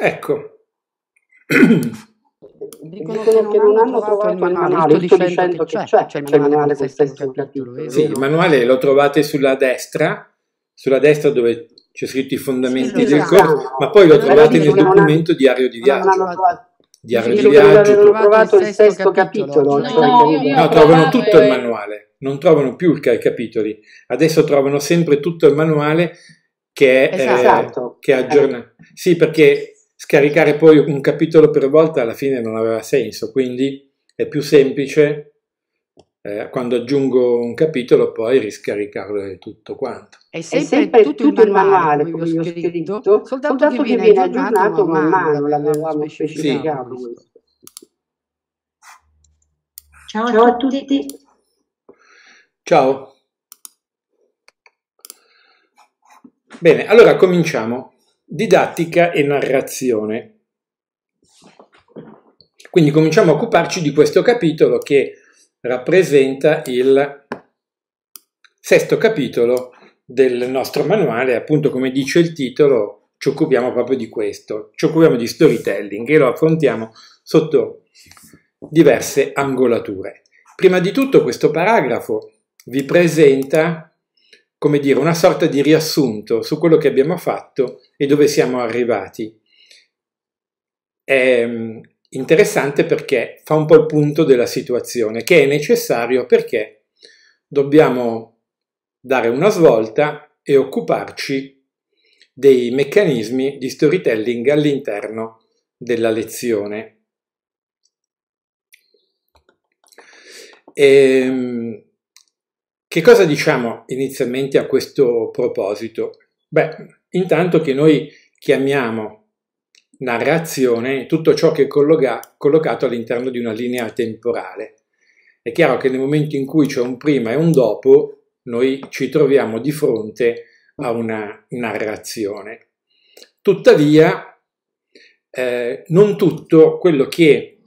Ecco. Dicono, che che non hanno trovato, trovato il manuale, sto dicendo, che c'è, c'è, il manuale con stesso capitolo. Sì, il manuale lo trovate sulla destra, sulla destra dove c'è scritto i fondamenti sì, del corso, ma poi lo trovate nel documento diario di viaggio. Diario di viaggio. Hanno trovato il sesto capitolo. No, trovano tutto il manuale, non trovano più i capitoli. Adesso trovano sempre tutto il manuale che è, esatto. eh, che aggiornato. Eh. Sì, perché Scaricare poi un capitolo per volta alla fine non aveva senso, quindi è più semplice eh, quando aggiungo un capitolo poi riscaricarlo tutto quanto. È sempre, è sempre tutto, tutto, il manuale, manuale come ho scritto, scritto soltanto, soltanto che viene, viene aggiornato, aggiornato man mano, l'avevamo specificato. Sì. Ciao, Ciao a tutti. Ciao. Bene, allora cominciamo didattica e narrazione. Quindi cominciamo a occuparci di questo capitolo che rappresenta il sesto capitolo del nostro manuale, appunto come dice il titolo, ci occupiamo proprio di questo, ci occupiamo di storytelling e lo affrontiamo sotto diverse angolature. Prima di tutto questo paragrafo vi presenta come dire, una sorta di riassunto su quello che abbiamo fatto e dove siamo arrivati. È mm, interessante perché fa un po' il punto della situazione, che è necessario perché dobbiamo dare una svolta e occuparci dei meccanismi di storytelling all'interno della lezione. E, ehm, che cosa diciamo inizialmente a questo proposito? Beh, intanto che noi chiamiamo narrazione tutto ciò che è colloga, collocato all'interno di una linea temporale. È chiaro che nel momento in cui c'è un prima e un dopo, noi ci troviamo di fronte a una narrazione. Tuttavia, eh, non tutto quello che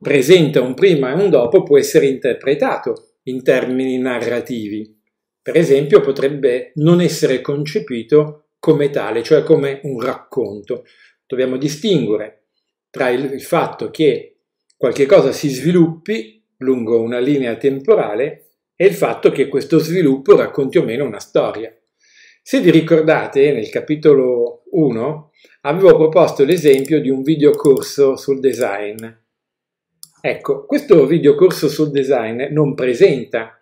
presenta un prima e un dopo può essere interpretato in termini narrativi. Per esempio potrebbe non essere concepito come tale, cioè come un racconto. Dobbiamo distinguere tra il, il fatto che qualche cosa si sviluppi lungo una linea temporale e il fatto che questo sviluppo racconti o meno una storia. Se vi ricordate, nel capitolo 1 avevo proposto l'esempio di un videocorso sul design Ecco, questo videocorso sul design non presenta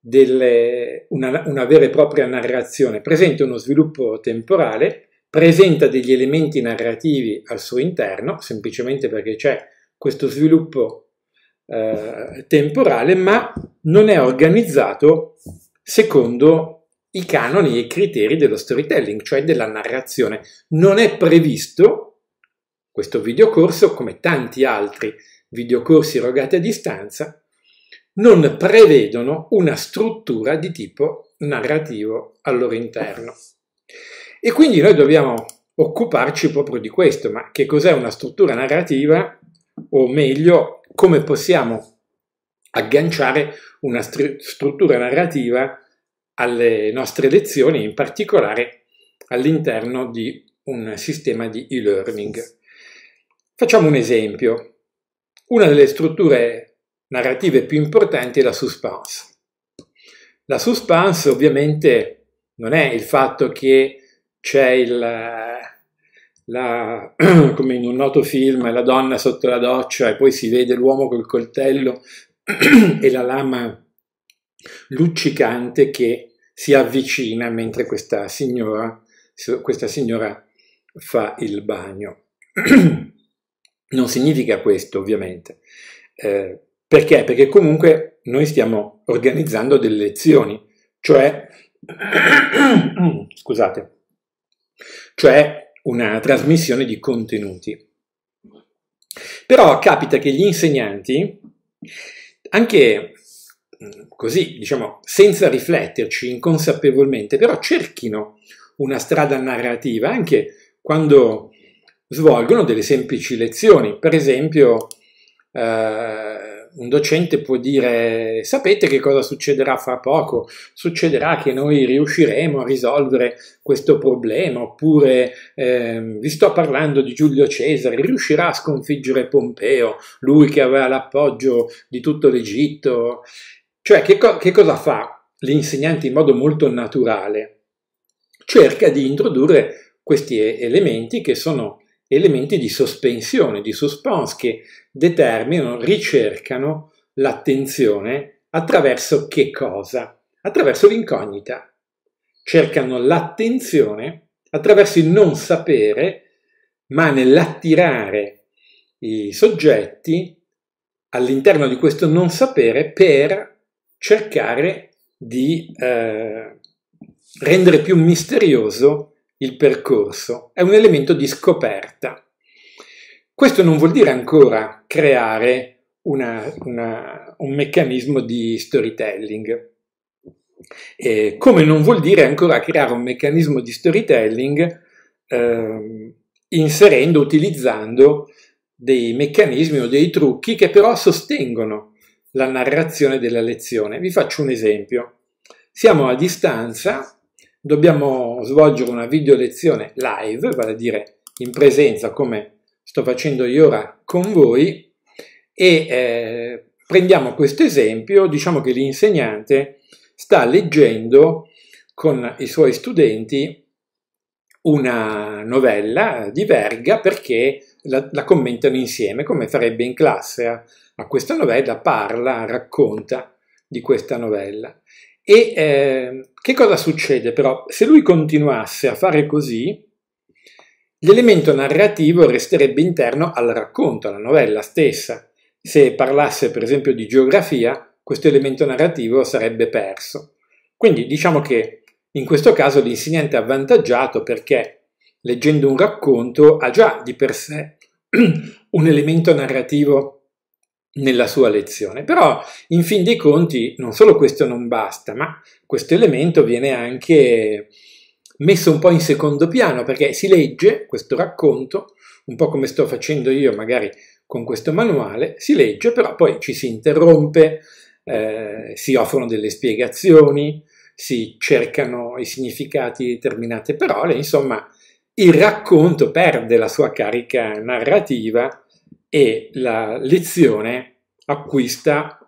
delle, una, una, vera e propria narrazione, presenta uno sviluppo temporale, presenta degli elementi narrativi al suo interno, semplicemente perché c'è questo sviluppo eh, temporale, ma non è organizzato secondo i canoni e i criteri dello storytelling, cioè della narrazione. Non è previsto questo videocorso come tanti altri videocorsi erogati a distanza, non prevedono una struttura di tipo narrativo al loro interno. E quindi noi dobbiamo occuparci proprio di questo, ma che cos'è una struttura narrativa o meglio come possiamo agganciare una str- struttura narrativa alle nostre lezioni, in particolare all'interno di un sistema di e-learning. Facciamo un esempio. Una delle strutture narrative più importanti è la suspense. La suspense ovviamente non è il fatto che c'è il, eh, la, come in un noto film, la donna sotto la doccia e poi si vede l'uomo col coltello e la lama luccicante che si avvicina mentre questa signora, questa signora fa il bagno. Non significa questo, ovviamente. Eh, perché? Perché comunque noi stiamo organizzando delle lezioni, cioè, scusate, cioè una trasmissione di contenuti. Però capita che gli insegnanti, anche mm, così, diciamo, senza rifletterci inconsapevolmente, però cerchino una strada narrativa, anche quando svolgono delle semplici lezioni. Per esempio, eh, un docente può dire: Sapete che cosa succederà fra poco? Succederà che noi riusciremo a risolvere questo problema, oppure eh, vi sto parlando di Giulio Cesare, riuscirà a sconfiggere Pompeo, lui che aveva l'appoggio di tutto l'Egitto. Cioè, che, co che cosa fa l'insegnante in modo molto naturale? Cerca di introdurre questi elementi che sono elementi di sospensione, di suspense che determinano, ricercano l'attenzione attraverso che cosa? Attraverso l'incognita. Cercano l'attenzione attraverso il non sapere, ma nell'attirare i soggetti all'interno di questo non sapere per cercare di eh, rendere più misterioso il percorso, è un elemento di scoperta. Questo non vuol dire ancora creare una, una, un meccanismo di storytelling. E come non vuol dire ancora creare un meccanismo di storytelling eh, inserendo, utilizzando dei meccanismi o dei trucchi che però sostengono la narrazione della lezione. Vi faccio un esempio. Siamo a distanza dobbiamo svolgere una video lezione live, vale a dire in presenza come sto facendo io ora con voi e eh, prendiamo questo esempio, diciamo che l'insegnante sta leggendo con i suoi studenti una novella di Verga perché la, la commentano insieme come farebbe in classe a, a questa novella, parla, racconta di questa novella. E eh, che cosa succede però? Se lui continuasse a fare così, l'elemento narrativo resterebbe interno al racconto, alla novella stessa. Se parlasse per esempio di geografia, questo elemento narrativo sarebbe perso. Quindi diciamo che in questo caso l'insegnante è avvantaggiato perché leggendo un racconto ha già di per sé un elemento narrativo nella sua lezione. Però, in fin dei conti, non solo questo non basta, ma questo elemento viene anche messo un po' in secondo piano, perché si legge questo racconto, un po' come sto facendo io magari con questo manuale, si legge, però poi ci si interrompe, eh, si offrono delle spiegazioni, si cercano i significati di determinate parole, insomma, il racconto perde la sua carica narrativa e la lezione acquista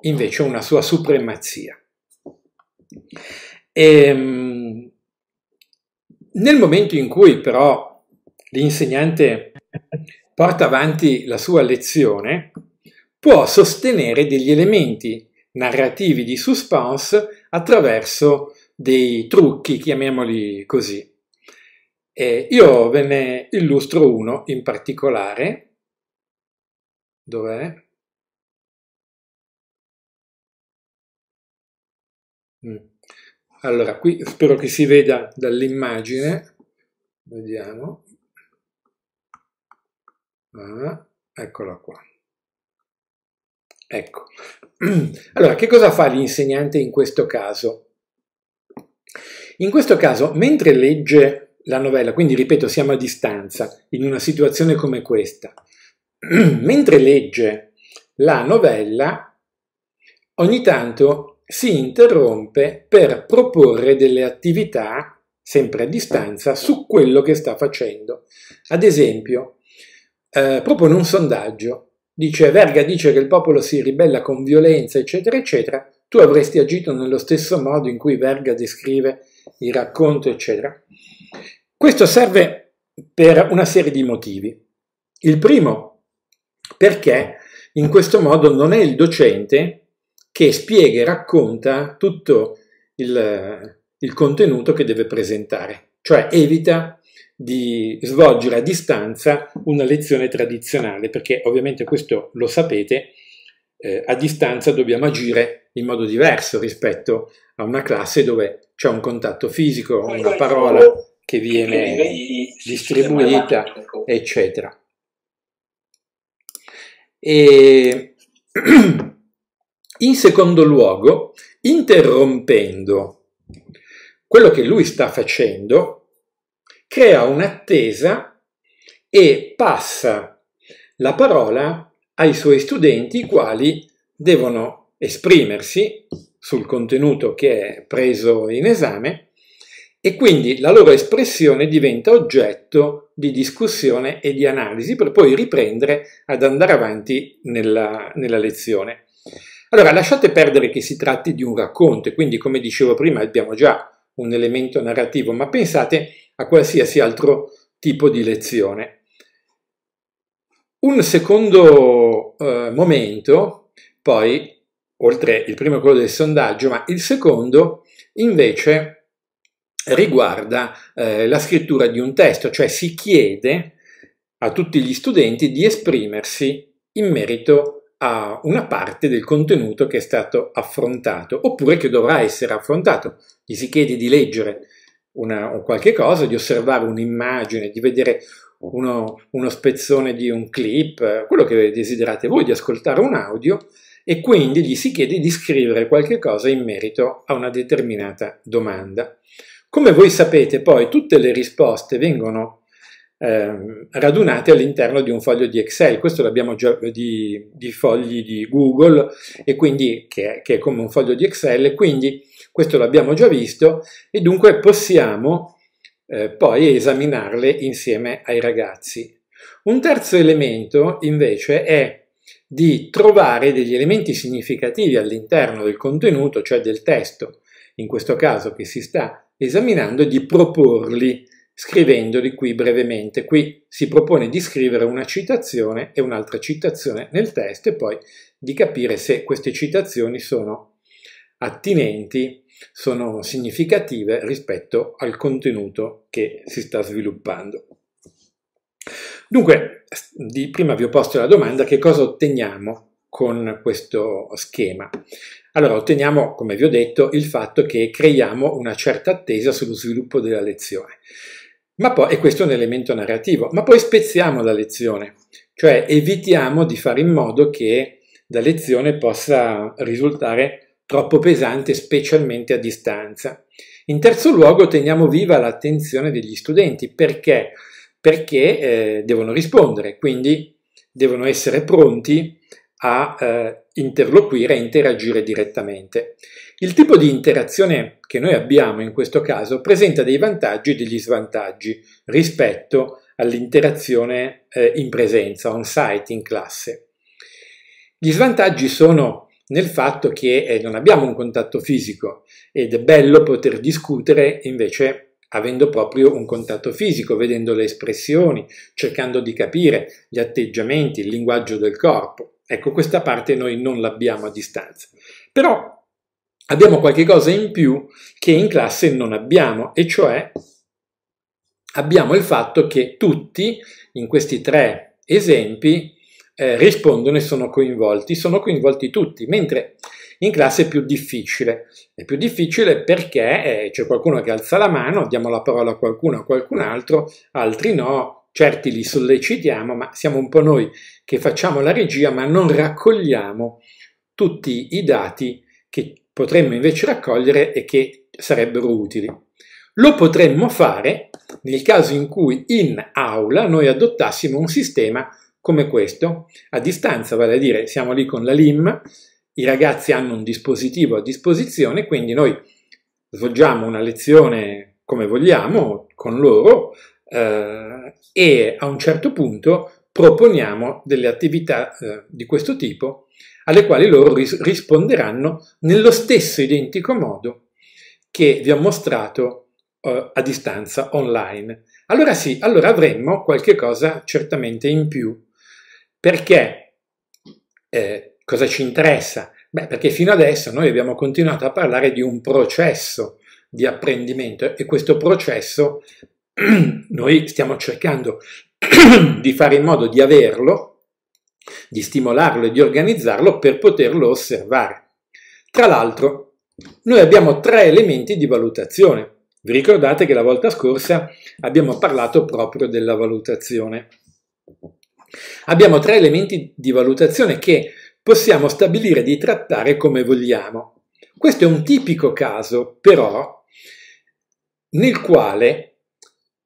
invece una sua supremazia. E, ehm, nel momento in cui però l'insegnante porta avanti la sua lezione, può sostenere degli elementi narrativi di suspense attraverso dei trucchi, chiamiamoli così. E io ve ne illustro uno in particolare Dov'è? Mm. Allora, qui spero che si veda dall'immagine. Vediamo. Ah, eccola qua. Ecco. Allora, che cosa fa l'insegnante in questo caso? In questo caso, mentre legge la novella, quindi ripeto, siamo a distanza, in una situazione come questa, mentre legge la novella, ogni tanto si interrompe per proporre delle attività, sempre a distanza, su quello che sta facendo. Ad esempio, eh, propone un sondaggio, dice Verga dice che il popolo si ribella con violenza, eccetera, eccetera, tu avresti agito nello stesso modo in cui Verga descrive il racconto, eccetera. Questo serve per una serie di motivi. Il primo perché in questo modo non è il docente che spiega e racconta tutto il, il contenuto che deve presentare, cioè evita di svolgere a distanza una lezione tradizionale, perché ovviamente questo lo sapete, eh, a distanza dobbiamo agire in modo diverso rispetto a una classe dove c'è un contatto fisico, una parola che viene distribuita, eccetera. E in secondo luogo, interrompendo quello che lui sta facendo, crea un'attesa e passa la parola ai suoi studenti, i quali devono esprimersi sul contenuto che è preso in esame e quindi la loro espressione diventa oggetto di discussione e di analisi per poi riprendere ad andare avanti nella, nella lezione. Allora lasciate perdere che si tratti di un racconto e quindi come dicevo prima abbiamo già un elemento narrativo, ma pensate a qualsiasi altro tipo di lezione. Un secondo eh, momento, poi, oltre il primo è quello del sondaggio, ma il secondo invece riguarda eh, la scrittura di un testo, cioè si chiede a tutti gli studenti di esprimersi in merito a una parte del contenuto che è stato affrontato oppure che dovrà essere affrontato. Gli si chiede di leggere una, o qualche cosa, di osservare un'immagine, di vedere uno, uno spezzone di un clip, quello che desiderate voi, di ascoltare un audio e quindi gli si chiede di scrivere qualche cosa in merito a una determinata domanda. Come voi sapete poi tutte le risposte vengono eh, radunate all'interno di un foglio di Excel, questo l'abbiamo già di, di, fogli di Google e quindi che, che è come un foglio di Excel, quindi questo l'abbiamo già visto e dunque possiamo eh, poi esaminarle insieme ai ragazzi. Un terzo elemento invece è di trovare degli elementi significativi all'interno del contenuto, cioè del testo, in questo caso che si sta esaminando di proporli, scrivendoli qui brevemente. Qui si propone di scrivere una citazione e un'altra citazione nel testo e poi di capire se queste citazioni sono attinenti, sono significative rispetto al contenuto che si sta sviluppando. Dunque, prima vi ho posto la domanda che cosa otteniamo con questo schema. Allora otteniamo, come vi ho detto, il fatto che creiamo una certa attesa sullo sviluppo della lezione. Ma poi, e questo è un elemento narrativo, ma poi spezziamo la lezione, cioè evitiamo di fare in modo che la lezione possa risultare troppo pesante, specialmente a distanza. In terzo luogo, teniamo viva l'attenzione degli studenti, perché? Perché eh, devono rispondere, quindi devono essere pronti a eh, interloquire e interagire direttamente. Il tipo di interazione che noi abbiamo in questo caso presenta dei vantaggi e degli svantaggi rispetto all'interazione eh, in presenza, on site, in classe. Gli svantaggi sono nel fatto che eh, non abbiamo un contatto fisico ed è bello poter discutere invece avendo proprio un contatto fisico, vedendo le espressioni, cercando di capire gli atteggiamenti, il linguaggio del corpo. Ecco, questa parte noi non l'abbiamo a distanza. Però abbiamo qualche cosa in più che in classe non abbiamo, e cioè abbiamo il fatto che tutti in questi tre esempi eh, rispondono e sono coinvolti, sono coinvolti tutti, mentre in classe è più difficile. È più difficile perché eh, c'è qualcuno che alza la mano, diamo la parola a qualcuno o a qualcun altro, altri no, certi li sollecitiamo, ma siamo un po' noi che facciamo la regia, ma non raccogliamo tutti i dati che potremmo invece raccogliere e che sarebbero utili. Lo potremmo fare nel caso in cui in aula noi adottassimo un sistema come questo, a distanza, vale a dire siamo lì con la LIM, i ragazzi hanno un dispositivo a disposizione, quindi noi svolgiamo una lezione come vogliamo con loro, eh, e a un certo punto proponiamo delle attività eh, di questo tipo alle quali loro ris- risponderanno nello stesso identico modo che vi ho mostrato eh, a distanza online. Allora sì, allora avremmo qualche cosa certamente in più. Perché eh, cosa ci interessa? Beh, perché fino adesso noi abbiamo continuato a parlare di un processo di apprendimento e questo processo noi stiamo cercando di fare in modo di averlo, di stimolarlo e di organizzarlo per poterlo osservare. Tra l'altro, noi abbiamo tre elementi di valutazione. Vi ricordate che la volta scorsa abbiamo parlato proprio della valutazione. Abbiamo tre elementi di valutazione che possiamo stabilire di trattare come vogliamo. Questo è un tipico caso, però, nel quale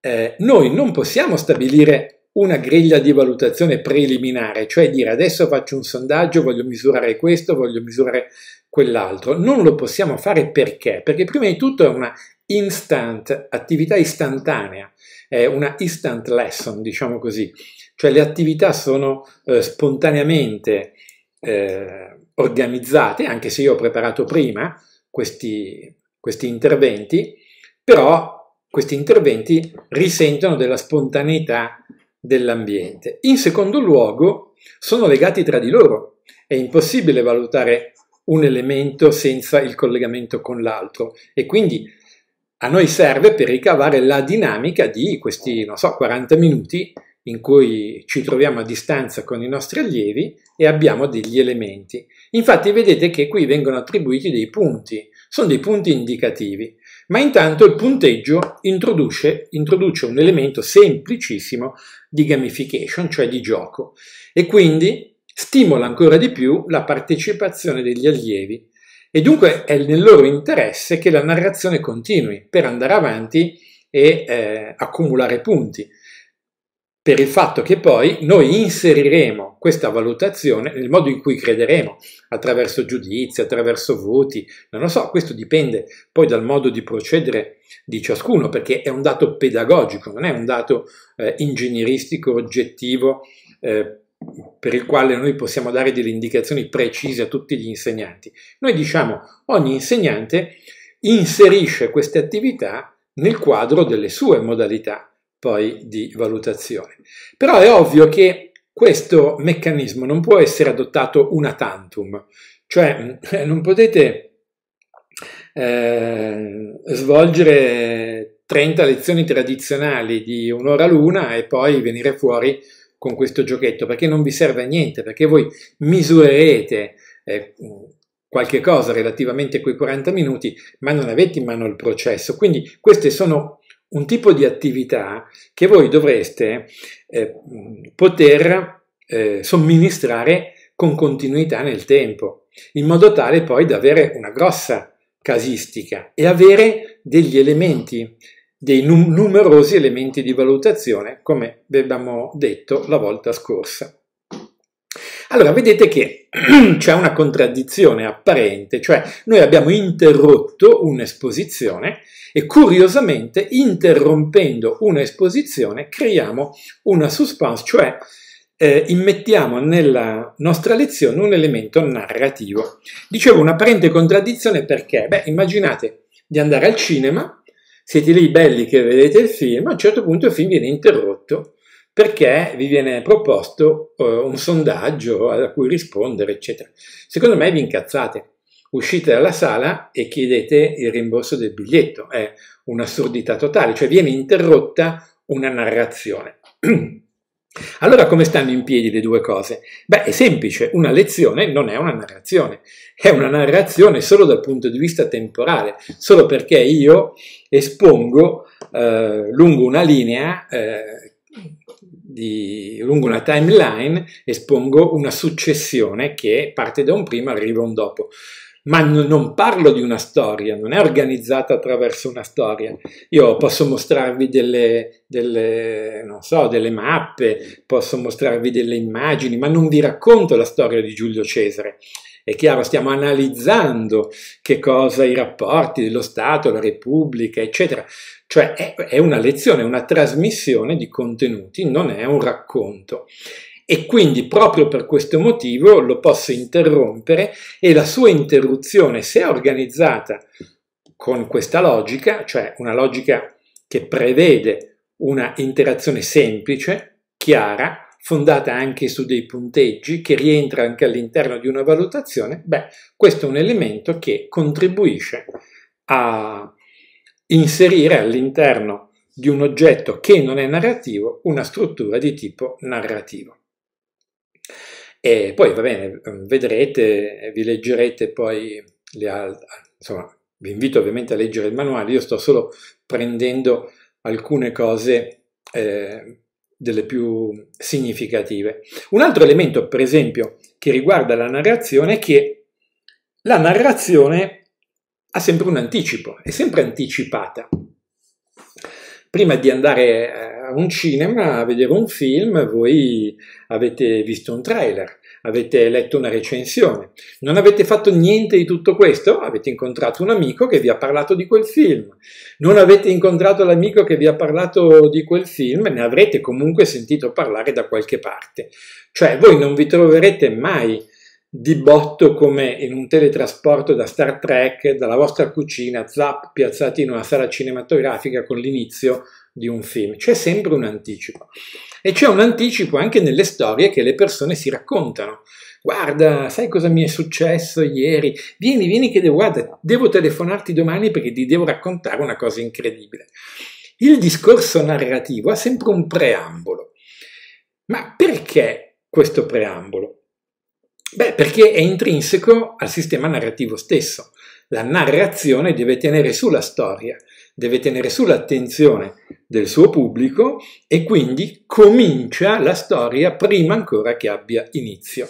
eh, noi non possiamo stabilire una griglia di valutazione preliminare, cioè dire adesso faccio un sondaggio, voglio misurare questo, voglio misurare quell'altro. Non lo possiamo fare perché? Perché prima di tutto è una instant, attività istantanea, è una instant lesson, diciamo così, cioè le attività sono eh, spontaneamente eh, organizzate, anche se io ho preparato prima questi, questi interventi, però questi interventi risentono della spontaneità dell'ambiente. In secondo luogo, sono legati tra di loro. È impossibile valutare un elemento senza il collegamento con l'altro e quindi a noi serve per ricavare la dinamica di questi, non so, 40 minuti in cui ci troviamo a distanza con i nostri allievi e abbiamo degli elementi. Infatti vedete che qui vengono attribuiti dei punti, sono dei punti indicativi. Ma intanto il punteggio introduce, introduce un elemento semplicissimo di gamification, cioè di gioco, e quindi stimola ancora di più la partecipazione degli allievi e dunque è nel loro interesse che la narrazione continui per andare avanti e eh, accumulare punti per il fatto che poi noi inseriremo questa valutazione nel modo in cui crederemo, attraverso giudizi, attraverso voti, non lo so, questo dipende poi dal modo di procedere di ciascuno, perché è un dato pedagogico, non è un dato eh, ingegneristico, oggettivo, eh, per il quale noi possiamo dare delle indicazioni precise a tutti gli insegnanti. Noi diciamo ogni insegnante inserisce queste attività nel quadro delle sue modalità poi di valutazione. Però è ovvio che questo meccanismo non può essere adottato una tantum, cioè non potete eh, svolgere 30 lezioni tradizionali di un'ora l'una e poi venire fuori con questo giochetto perché non vi serve a niente, perché voi misurerete eh, qualche cosa relativamente a quei 40 minuti, ma non avete in mano il processo. Quindi queste sono un tipo di attività che voi dovreste eh, poter eh, somministrare con continuità nel tempo, in modo tale poi da avere una grossa casistica e avere degli elementi, dei num- numerosi elementi di valutazione, come abbiamo detto la volta scorsa. Allora, vedete che c'è una contraddizione apparente, cioè noi abbiamo interrotto un'esposizione e curiosamente interrompendo un'esposizione creiamo una suspense, cioè eh, immettiamo nella nostra lezione un elemento narrativo. Dicevo un'apparente contraddizione perché, beh, immaginate di andare al cinema, siete lì belli che vedete il film, a un certo punto il film viene interrotto perché vi viene proposto eh, un sondaggio a cui rispondere, eccetera. Secondo me vi incazzate, uscite dalla sala e chiedete il rimborso del biglietto, è un'assurdità totale, cioè viene interrotta una narrazione. Allora come stanno in piedi le due cose? Beh, è semplice, una lezione non è una narrazione, è una narrazione solo dal punto di vista temporale, solo perché io espongo eh, lungo una linea eh, di, lungo una timeline espongo una successione che parte da un prima, arriva un dopo. Ma n- non parlo di una storia, non è organizzata attraverso una storia. Io posso mostrarvi delle, delle, so, delle mappe, posso mostrarvi delle immagini, ma non vi racconto la storia di Giulio Cesare è chiaro, stiamo analizzando che cosa i rapporti dello Stato, la Repubblica, eccetera. Cioè è, è una lezione, una trasmissione di contenuti, non è un racconto e quindi proprio per questo motivo lo posso interrompere e la sua interruzione, se organizzata con questa logica, cioè una logica che prevede una interazione semplice, chiara, fondata anche su dei punteggi, che rientra anche all'interno di una valutazione, beh, questo è un elemento che contribuisce a inserire all'interno di un oggetto che non è narrativo una struttura di tipo narrativo. E poi va bene, vedrete, vi leggerete poi le altre, insomma, vi invito ovviamente a leggere il manuale, io sto solo prendendo alcune cose eh, delle più significative. Un altro elemento, per esempio, che riguarda la narrazione è che la narrazione ha sempre un anticipo, è sempre anticipata. Prima di andare eh, a un cinema a vedere un film, voi avete visto un trailer, avete letto una recensione. Non avete fatto niente di tutto questo, avete incontrato un amico che vi ha parlato di quel film. Non avete incontrato l'amico che vi ha parlato di quel film, ne avrete comunque sentito parlare da qualche parte. Cioè voi non vi troverete mai di botto come in un teletrasporto da Star Trek, dalla vostra cucina, zap, piazzati in una sala cinematografica con l'inizio di un film, c'è sempre un anticipo. E c'è un anticipo anche nelle storie che le persone si raccontano. Guarda, sai cosa mi è successo ieri? Vieni, vieni che devo, guarda, devo telefonarti domani perché ti devo raccontare una cosa incredibile. Il discorso narrativo ha sempre un preambolo. Ma perché questo preambolo? Beh, perché è intrinseco al sistema narrativo stesso. La narrazione deve tenere su la storia, deve tenere su l'attenzione del suo pubblico e quindi comincia la storia prima ancora che abbia inizio.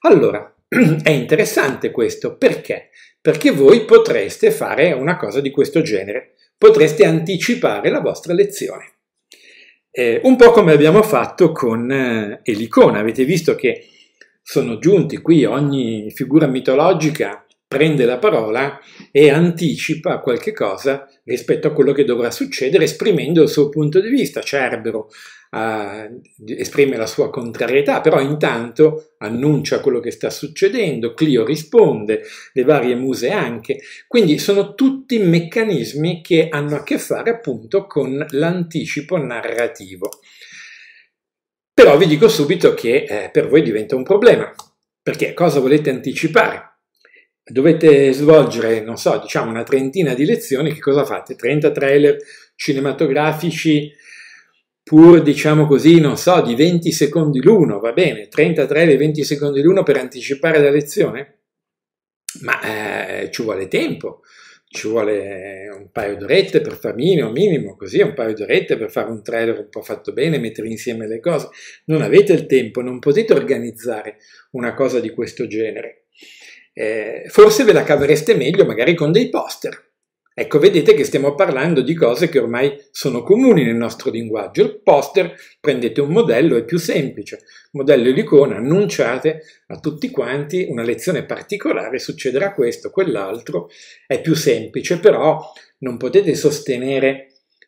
Allora, è interessante questo perché? Perché voi potreste fare una cosa di questo genere, potreste anticipare la vostra lezione. Eh, un po' come abbiamo fatto con eh, Elicona, avete visto che sono giunti qui ogni figura mitologica prende la parola e anticipa qualche cosa rispetto a quello che dovrà succedere esprimendo il suo punto di vista. Cerbero eh, ah, esprime la sua contrarietà, però intanto annuncia quello che sta succedendo, Clio risponde, le varie muse anche. Quindi sono tutti meccanismi che hanno a che fare appunto con l'anticipo narrativo. Però vi dico subito che eh, per voi diventa un problema, perché cosa volete anticipare? dovete svolgere, non so, diciamo una trentina di lezioni, che cosa fate? 30 trailer cinematografici pur, diciamo così, non so, di 20 secondi l'uno, va bene, 30 trailer 20 secondi l'uno per anticipare la lezione? Ma eh, ci vuole tempo, ci vuole un paio d'orette per farmino minimo, così un paio d'orette per fare un trailer un po' fatto bene, mettere insieme le cose. Non avete il tempo, non potete organizzare una cosa di questo genere. Eh, forse ve la cavereste meglio magari con dei poster. Ecco, vedete che stiamo parlando di cose che ormai sono comuni nel nostro linguaggio. Il poster, prendete un modello, è più semplice. Modello e l'icona, annunciate a tutti quanti una lezione particolare, succederà questo, quell'altro, è più semplice, però non potete sostenere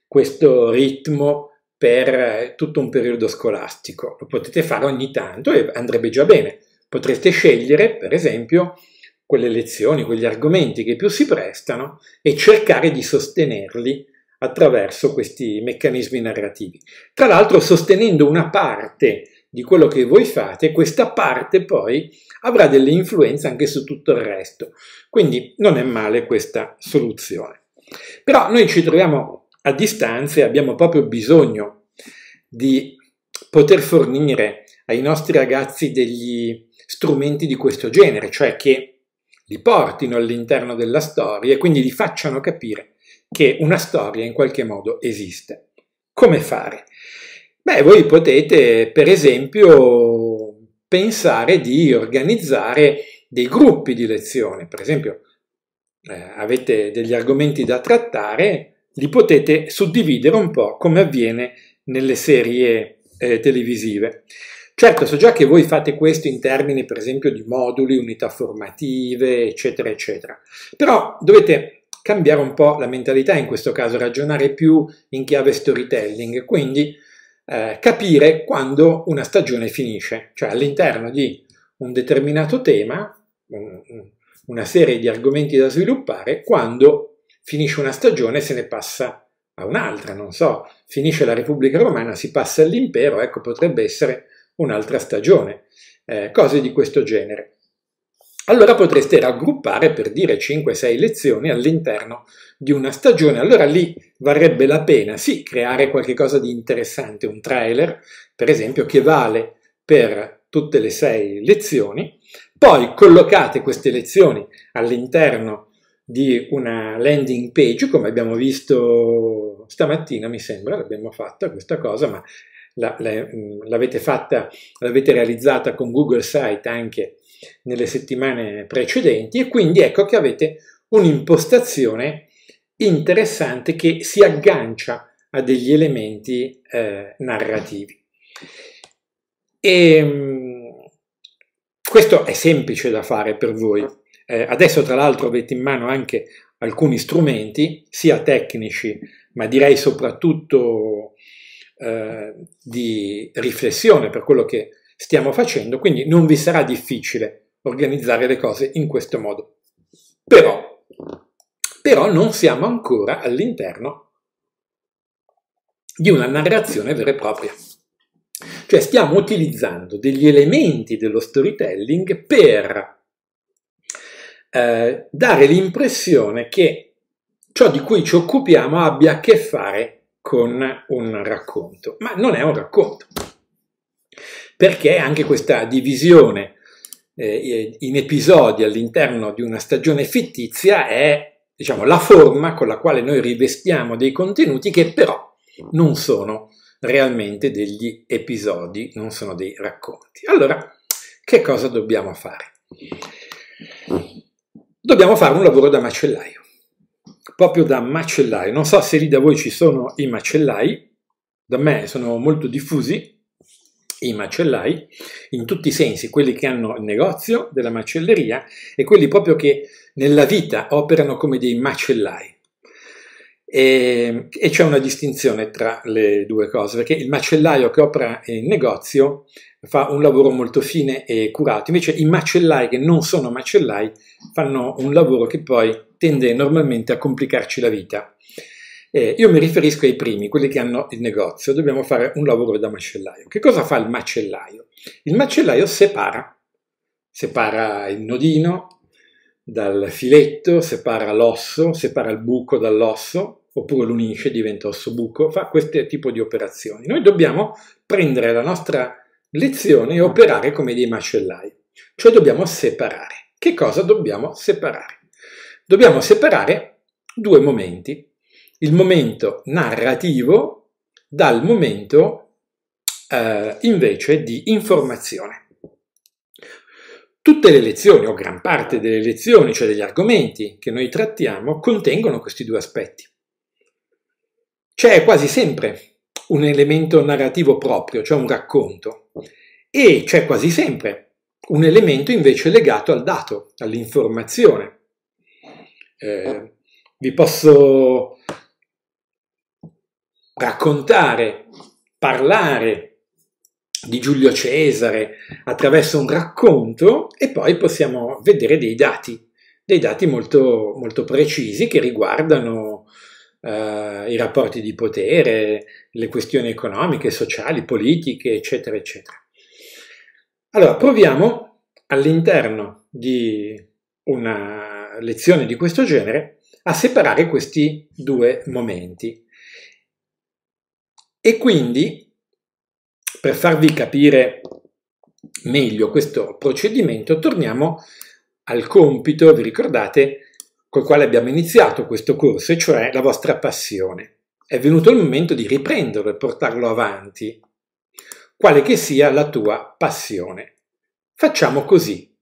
questo ritmo per eh, tutto un periodo scolastico. Lo potete fare ogni tanto e andrebbe già bene. Potreste scegliere, per esempio, quelle lezioni, quegli argomenti che più si prestano e cercare di sostenerli attraverso questi meccanismi narrativi. Tra l'altro sostenendo una parte di quello che voi fate, questa parte poi avrà delle influenze anche su tutto il resto. Quindi non è male questa soluzione. Però noi ci troviamo a distanza e abbiamo proprio bisogno di poter fornire ai nostri ragazzi degli strumenti di questo genere, cioè che li portino all'interno della storia e quindi li facciano capire che una storia in qualche modo esiste. Come fare? Beh, voi potete per esempio pensare di organizzare dei gruppi di lezione, per esempio eh, avete degli argomenti da trattare, li potete suddividere un po' come avviene nelle serie eh, televisive. Certo, so già che voi fate questo in termini, per esempio, di moduli, unità formative, eccetera, eccetera. Però dovete cambiare un po' la mentalità, in questo caso ragionare più in chiave storytelling, quindi eh, capire quando una stagione finisce, cioè all'interno di un determinato tema, una serie di argomenti da sviluppare, quando finisce una stagione se ne passa a un'altra, non so, finisce la Repubblica Romana, si passa all'impero, ecco potrebbe essere un'altra stagione, eh, cose di questo genere. Allora potreste raggruppare per dire 5-6 lezioni all'interno di una stagione, allora lì varrebbe la pena, sì, creare qualcosa di interessante, un trailer, per esempio, che vale per tutte le 6 lezioni, poi collocate queste lezioni all'interno di una landing page, come abbiamo visto stamattina, mi sembra, l'abbiamo fatta questa cosa, ma la, la, mm, l'avete fatta, l'avete realizzata con Google Site anche nelle settimane precedenti e quindi ecco che avete un'impostazione interessante che si aggancia a degli elementi eh, narrativi. E, ehm, questo è semplice da fare per voi. Eh, adesso tra l'altro avete in mano anche alcuni strumenti, sia tecnici, ma direi soprattutto eh, di riflessione per quello che stiamo facendo, quindi non vi sarà difficile organizzare le cose in questo modo. Però, però non siamo ancora all'interno di una narrazione vera e propria. Cioè stiamo utilizzando degli elementi dello storytelling per eh, dare l'impressione che ciò di cui ci occupiamo abbia a che fare con un racconto, ma non è un racconto, perché anche questa divisione eh, in episodi all'interno di una stagione fittizia è diciamo, la forma con la quale noi rivestiamo dei contenuti che però non sono realmente degli episodi, non sono dei racconti. Allora, che cosa dobbiamo fare? Dobbiamo fare un lavoro da macellaio proprio da macellai. Non so se lì da voi ci sono i macellai, da me sono molto diffusi i macellai, in tutti i sensi, quelli che hanno il negozio della macelleria e quelli proprio che nella vita operano come dei macellai. E, e c'è una distinzione tra le due cose, perché il macellaio che opera in negozio fa un lavoro molto fine e curato, invece i macellai che non sono macellai fanno un lavoro che poi tende normalmente a complicarci la vita. Eh, io mi riferisco ai primi, quelli che hanno il negozio, dobbiamo fare un lavoro da macellaio. Che cosa fa il macellaio? Il macellaio separa, separa il nodino dal filetto, separa l'osso, separa il buco dall'osso, oppure l'unisce, unisce, diventa osso buco, fa questo tipo di operazioni. Noi dobbiamo prendere la nostra lezione e operare come dei macellai, cioè dobbiamo separare. Che cosa dobbiamo separare? dobbiamo separare due momenti, il momento narrativo dal momento eh, invece di informazione. Tutte le lezioni, o gran parte delle lezioni, cioè degli argomenti che noi trattiamo, contengono questi due aspetti. C'è quasi sempre un elemento narrativo proprio, cioè un racconto, e c'è quasi sempre un elemento invece legato al dato, all'informazione. Eh, vi posso raccontare, parlare di Giulio Cesare attraverso un racconto e poi possiamo vedere dei dati, dei dati molto, molto precisi che riguardano eh, i rapporti di potere, le questioni economiche, sociali, politiche, eccetera, eccetera. Allora, proviamo all'interno di una lezione di questo genere a separare questi due momenti. E quindi, per farvi capire meglio questo procedimento, torniamo al compito, vi ricordate, col quale abbiamo iniziato questo corso, e cioè la vostra passione. È venuto il momento di riprenderlo e portarlo avanti, quale che sia la tua passione. Facciamo così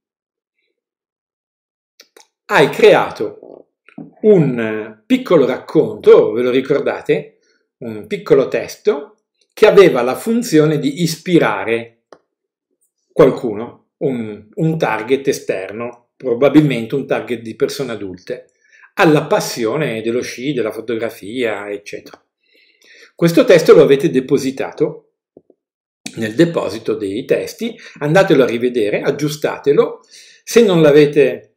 hai creato un piccolo racconto, ve lo ricordate, un piccolo testo che aveva la funzione di ispirare qualcuno, un, un target esterno, probabilmente un target di persone adulte, alla passione dello sci, della fotografia, eccetera. Questo testo lo avete depositato nel deposito dei testi, andatelo a rivedere, aggiustatelo, se non l'avete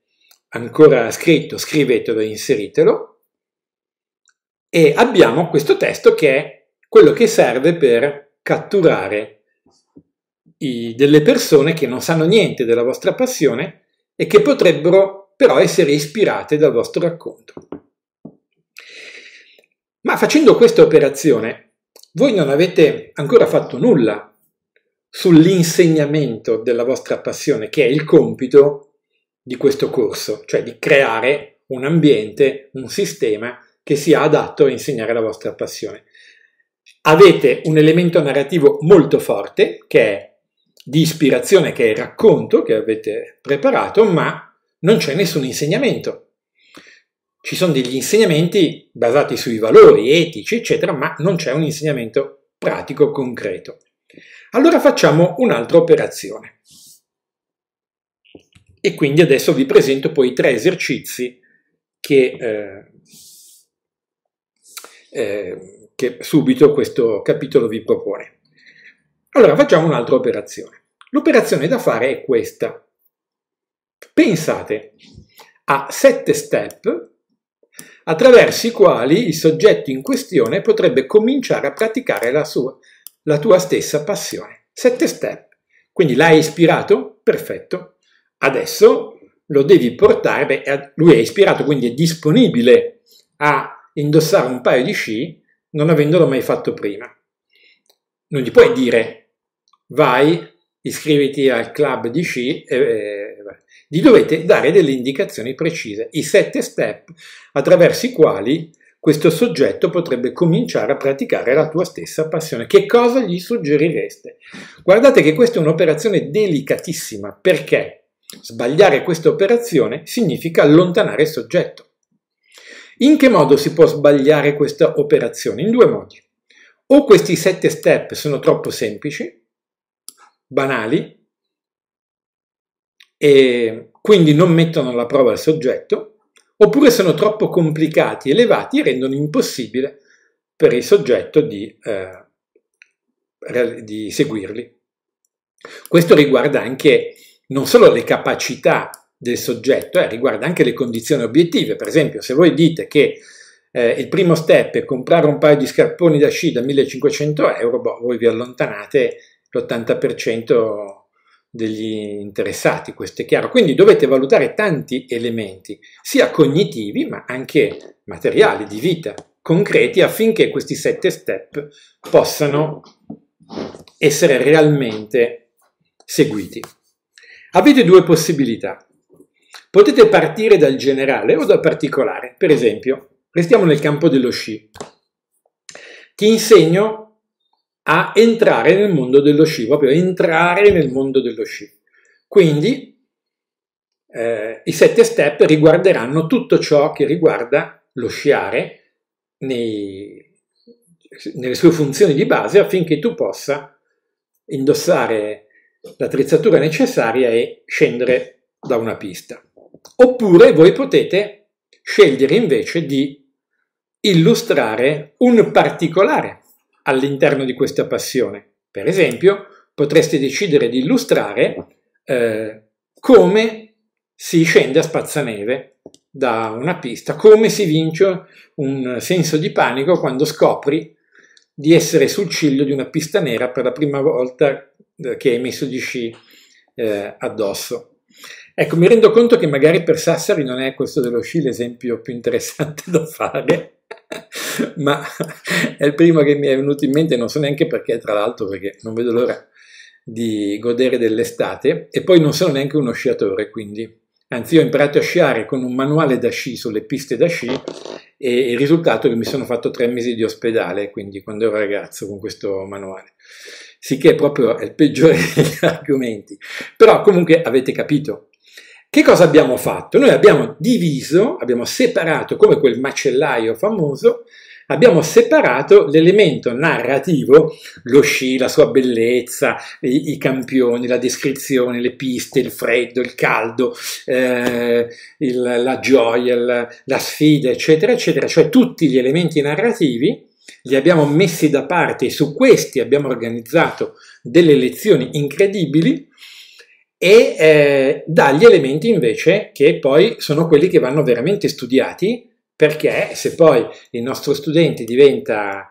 ancora scritto, scrivetelo e inseritelo. E abbiamo questo testo che è quello che serve per catturare i, delle persone che non sanno niente della vostra passione e che potrebbero però essere ispirate dal vostro racconto. Ma facendo questa operazione, voi non avete ancora fatto nulla sull'insegnamento della vostra passione, che è il compito di questo corso, cioè di creare un ambiente, un sistema che sia adatto a insegnare la vostra passione. Avete un elemento narrativo molto forte che è di ispirazione, che è il racconto che avete preparato, ma non c'è nessun insegnamento. Ci sono degli insegnamenti basati sui valori etici, eccetera, ma non c'è un insegnamento pratico concreto. Allora facciamo un'altra operazione. E quindi adesso vi presento poi i tre esercizi che, eh, eh, che subito questo capitolo vi propone. Allora facciamo un'altra operazione. L'operazione da fare è questa. Pensate a sette step attraverso i quali il soggetto in questione potrebbe cominciare a praticare la, sua, la tua stessa passione. Sette step. Quindi l'hai ispirato? Perfetto. Adesso lo devi portare, beh, lui è ispirato, quindi è disponibile a indossare un paio di sci non avendolo mai fatto prima. Non gli puoi dire vai, iscriviti al club di sci, e, e, gli dovete dare delle indicazioni precise, i sette step attraverso i quali questo soggetto potrebbe cominciare a praticare la tua stessa passione. Che cosa gli suggerireste? Guardate che questa è un'operazione delicatissima perché Sbagliare questa operazione significa allontanare il soggetto. In che modo si può sbagliare questa operazione? In due modi. O questi sette step sono troppo semplici, banali, e quindi non mettono alla prova il soggetto, oppure sono troppo complicati, elevati e rendono impossibile per il soggetto di, eh, di seguirli. Questo riguarda anche non solo le capacità del soggetto, eh, riguarda anche le condizioni obiettive. Per esempio, se voi dite che eh, il primo step è comprare un paio di scarponi da sci da 1500 euro, boh, voi vi allontanate l'80% degli interessati, questo è chiaro. Quindi dovete valutare tanti elementi, sia cognitivi ma anche materiali, di vita, concreti, affinché questi sette step possano essere realmente seguiti. Avete due possibilità. Potete partire dal generale o dal particolare. Per esempio, restiamo nel campo dello sci. Ti insegno a entrare nel mondo dello sci, proprio entrare nel mondo dello sci. Quindi eh, i sette step riguarderanno tutto ciò che riguarda lo sciare nei, nelle sue funzioni di base affinché tu possa indossare l'attrezzatura necessaria è scendere da una pista. Oppure voi potete scegliere invece di illustrare un particolare all'interno di questa passione. Per esempio, potreste decidere di illustrare eh, come si scende a spazzaneve da una pista, come si vince un senso di panico quando scopri di essere sul ciglio di una pista nera per la prima volta eh, che hai messo di sci eh, addosso. Ecco, mi rendo conto che magari per Sassari non è questo dello sci l'esempio più interessante da fare, ma è il primo che mi è venuto in mente, non so neanche perché, tra l'altro, perché non vedo l'ora di godere dell'estate e poi non sono neanche uno sciatore, quindi anzi ho imparato a sciare con un manuale da sci sulle piste da sci e il risultato è che mi sono fatto tre mesi di ospedale, quindi quando ero ragazzo con questo manuale sicché proprio è il peggiore degli argomenti. Però comunque avete capito. Che cosa abbiamo fatto? Noi abbiamo diviso, abbiamo separato, come quel macellaio famoso, abbiamo separato l'elemento narrativo, lo sci, la sua bellezza, i, i, campioni, la descrizione, le piste, il freddo, il caldo, eh, il, la gioia, la, la sfida, eccetera, eccetera, cioè tutti gli elementi narrativi, li abbiamo messi da parte e su questi abbiamo organizzato delle lezioni incredibili e eh, dagli elementi invece che poi sono quelli che vanno veramente studiati perché se poi il nostro studente diventa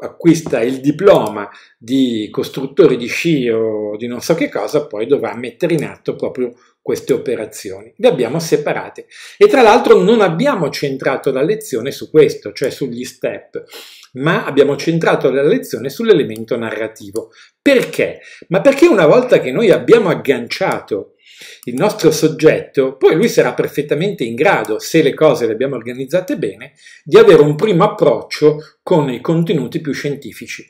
acquista il diploma di costruttore di sci o di non so che cosa, poi dovrà mettere in atto proprio queste operazioni. Le abbiamo separate e tra l'altro non abbiamo centrato la lezione su questo, cioè sugli step, ma abbiamo centrato la lezione sull'elemento narrativo. Perché? Ma perché una volta che noi abbiamo agganciato il nostro soggetto, poi lui sarà perfettamente in grado, se le cose le abbiamo organizzate bene, di avere un primo approccio con i contenuti più scientifici.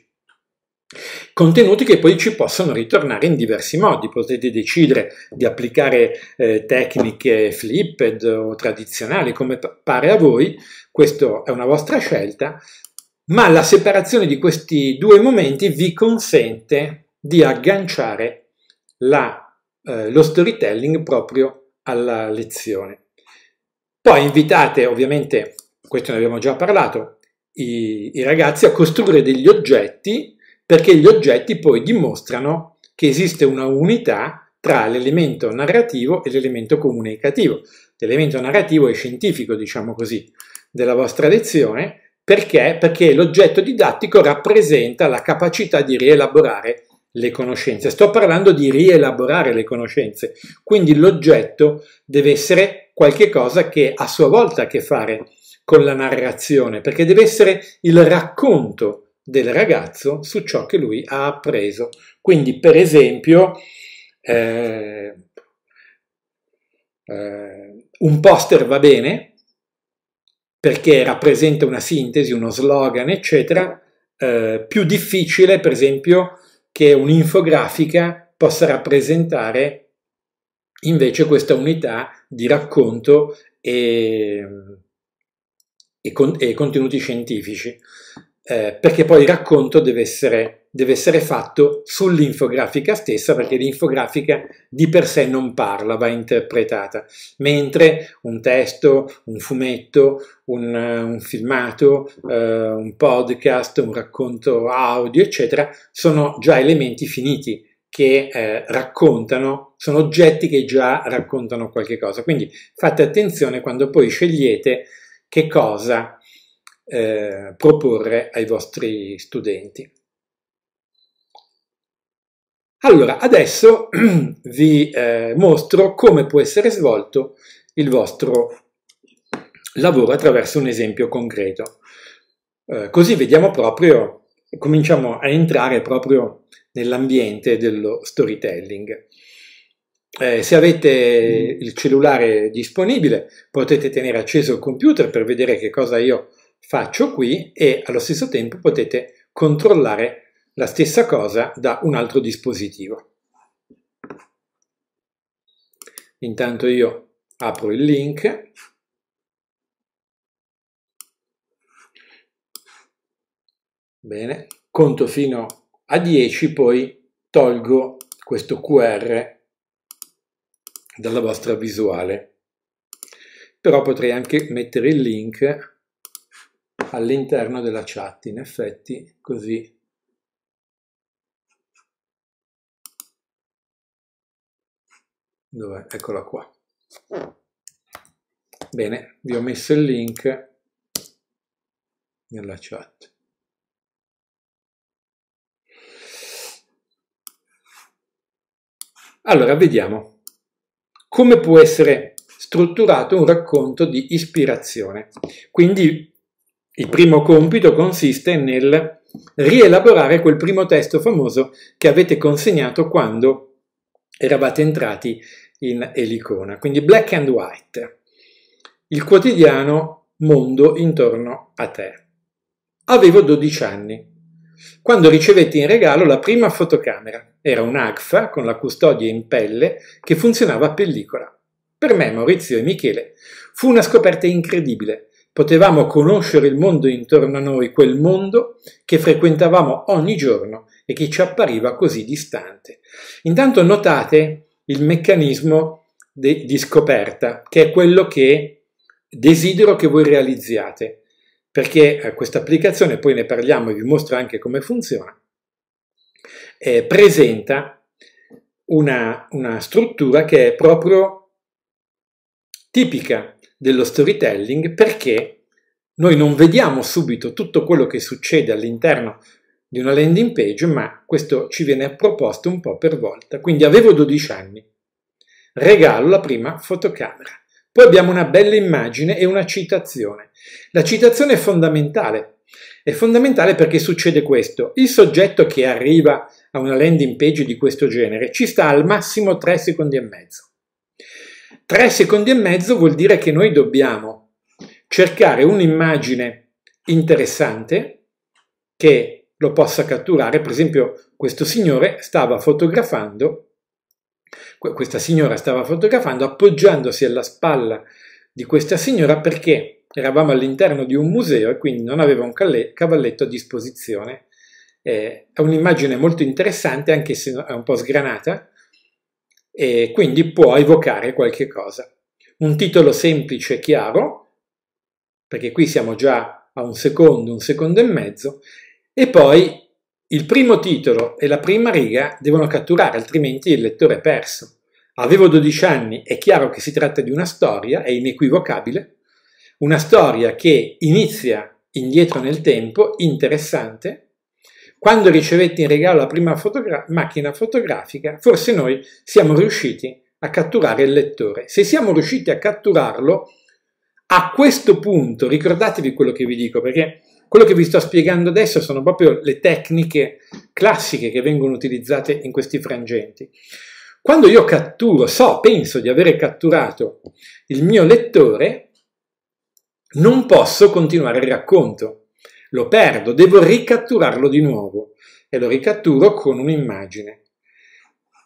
Contenuti che poi ci possono ritornare in diversi modi, potete decidere di applicare eh, tecniche flipped o tradizionali come pare a voi, questa è una vostra scelta, ma la separazione di questi due momenti vi consente di agganciare la eh, lo storytelling proprio alla lezione. Poi invitate, ovviamente, questo ne abbiamo già parlato, i, i ragazzi a costruire degli oggetti perché gli oggetti poi dimostrano che esiste una unità tra l'elemento narrativo e l'elemento comunicativo. L'elemento narrativo è scientifico, diciamo così, della vostra lezione, perché? Perché l'oggetto didattico rappresenta la capacità di rielaborare le conoscenze, sto parlando di rielaborare le conoscenze, quindi l'oggetto deve essere qualcosa che a sua volta ha a che fare con la narrazione, perché deve essere il racconto del ragazzo su ciò che lui ha appreso. Quindi, per esempio, eh, eh, un poster va bene perché rappresenta una sintesi, uno slogan, eccetera, eh, più difficile, per esempio, che un'infografica possa rappresentare invece questa unità di racconto e, e, con, e contenuti scientifici, eh, perché poi il racconto deve essere deve essere fatto sull'infografica stessa perché l'infografica di per sé non parla, va interpretata, mentre un testo, un fumetto, un, eh, un filmato, eh, un podcast, un racconto audio, eccetera, sono già elementi finiti che eh, raccontano, sono oggetti che già raccontano qualche cosa. Quindi fate attenzione quando poi scegliete che cosa eh, proporre ai vostri studenti. Allora, adesso vi eh, mostro come può essere svolto il vostro lavoro attraverso un esempio concreto. Eh, così vediamo proprio, cominciamo a entrare proprio nell'ambiente dello storytelling. Eh, se avete il cellulare disponibile potete tenere acceso il computer per vedere che cosa io faccio qui e allo stesso tempo potete controllare la stessa cosa da un altro dispositivo. Intanto io apro il link Bene, conto fino a 10, poi tolgo questo QR dalla vostra visuale. Però potrei anche mettere il link all'interno della chat, in effetti, così Dov'è? Eccola qua. Bene, vi ho messo il link nella chat. Allora, vediamo come può essere strutturato un racconto di ispirazione. Quindi il primo compito consiste nel rielaborare quel primo testo famoso che avete consegnato quando eravate entrati in elicona, quindi black and white, il quotidiano mondo intorno a te. Avevo 12 anni, quando ricevetti in regalo la prima fotocamera, era un'AGFA con la custodia in pelle che funzionava a pellicola. Per me, Maurizio e Michele, fu una scoperta incredibile. Potevamo conoscere il mondo intorno a noi, quel mondo che frequentavamo ogni giorno e che ci appariva così distante. Intanto notate il meccanismo de, di scoperta, che è quello che desidero che voi realizziate, perché eh, questa applicazione, poi ne parliamo e vi mostro anche come funziona, eh, presenta una, una struttura che è proprio tipica dello storytelling perché noi non vediamo subito tutto quello che succede all'interno di una landing page, ma questo ci viene proposto un po' per volta. Quindi avevo 12 anni. Regalo la prima fotocamera. Poi abbiamo una bella immagine e una citazione. La citazione è fondamentale. È fondamentale perché succede questo. Il soggetto che arriva a una landing page di questo genere ci sta al massimo 3 secondi e mezzo. 3 secondi e mezzo vuol dire che noi dobbiamo cercare un'immagine interessante che lo possa catturare. Per esempio, questo signore stava fotografando, questa signora stava fotografando appoggiandosi alla spalla di questa signora perché eravamo all'interno di un museo e quindi non aveva un cavalletto a disposizione. Eh, è un'immagine molto interessante, anche se è un po' sgranata, e quindi può evocare qualche cosa. Un titolo semplice e chiaro, perché qui siamo già a un secondo, un secondo e mezzo, e poi il primo titolo e la prima riga devono catturare, altrimenti il lettore è perso. Avevo 12 anni, è chiaro che si tratta di una storia, è inequivocabile, una storia che inizia indietro nel tempo, interessante. Quando ricevetti in regalo la prima fotogra- macchina fotografica, forse noi siamo riusciti a catturare il lettore. Se siamo riusciti a catturarlo, a questo punto ricordatevi quello che vi dico, perché quello che vi sto spiegando adesso sono proprio le tecniche classiche che vengono utilizzate in questi frangenti. Quando io catturo, so, penso di avere catturato il mio lettore, non posso continuare il racconto. Lo perdo, devo ricatturarlo di nuovo e lo ricatturo con un'immagine.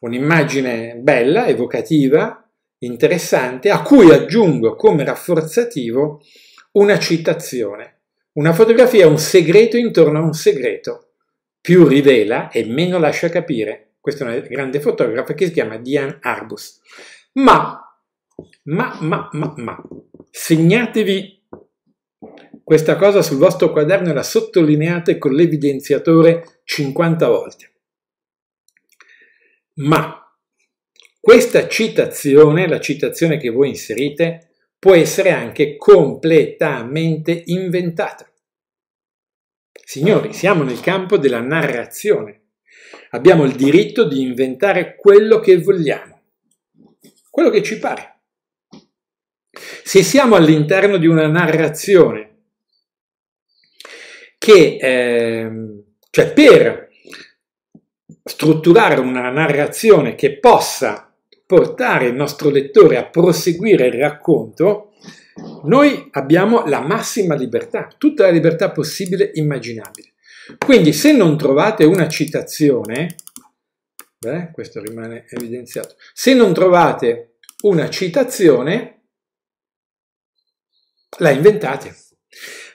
Un'immagine bella, evocativa, interessante, a cui aggiungo come rafforzativo una citazione. Una fotografia è un segreto intorno a un segreto. Più rivela e meno lascia capire. Questa è una grande fotografa che si chiama Diane Arbus. Ma, ma, ma, ma, ma, segnatevi questa cosa sul vostro quaderno e la sottolineate con l'evidenziatore 50 volte. Ma questa citazione, la citazione che voi inserite, può essere anche completamente inventata. Signori, siamo nel campo della narrazione. Abbiamo il diritto di inventare quello che vogliamo, quello che ci pare. Se siamo all'interno di una narrazione che, eh, cioè per strutturare una narrazione che possa portare il nostro lettore a proseguire il racconto, noi abbiamo la massima libertà, tutta la libertà possibile e immaginabile. Quindi se non trovate una citazione, beh, questo rimane evidenziato, se non trovate una citazione, la inventate.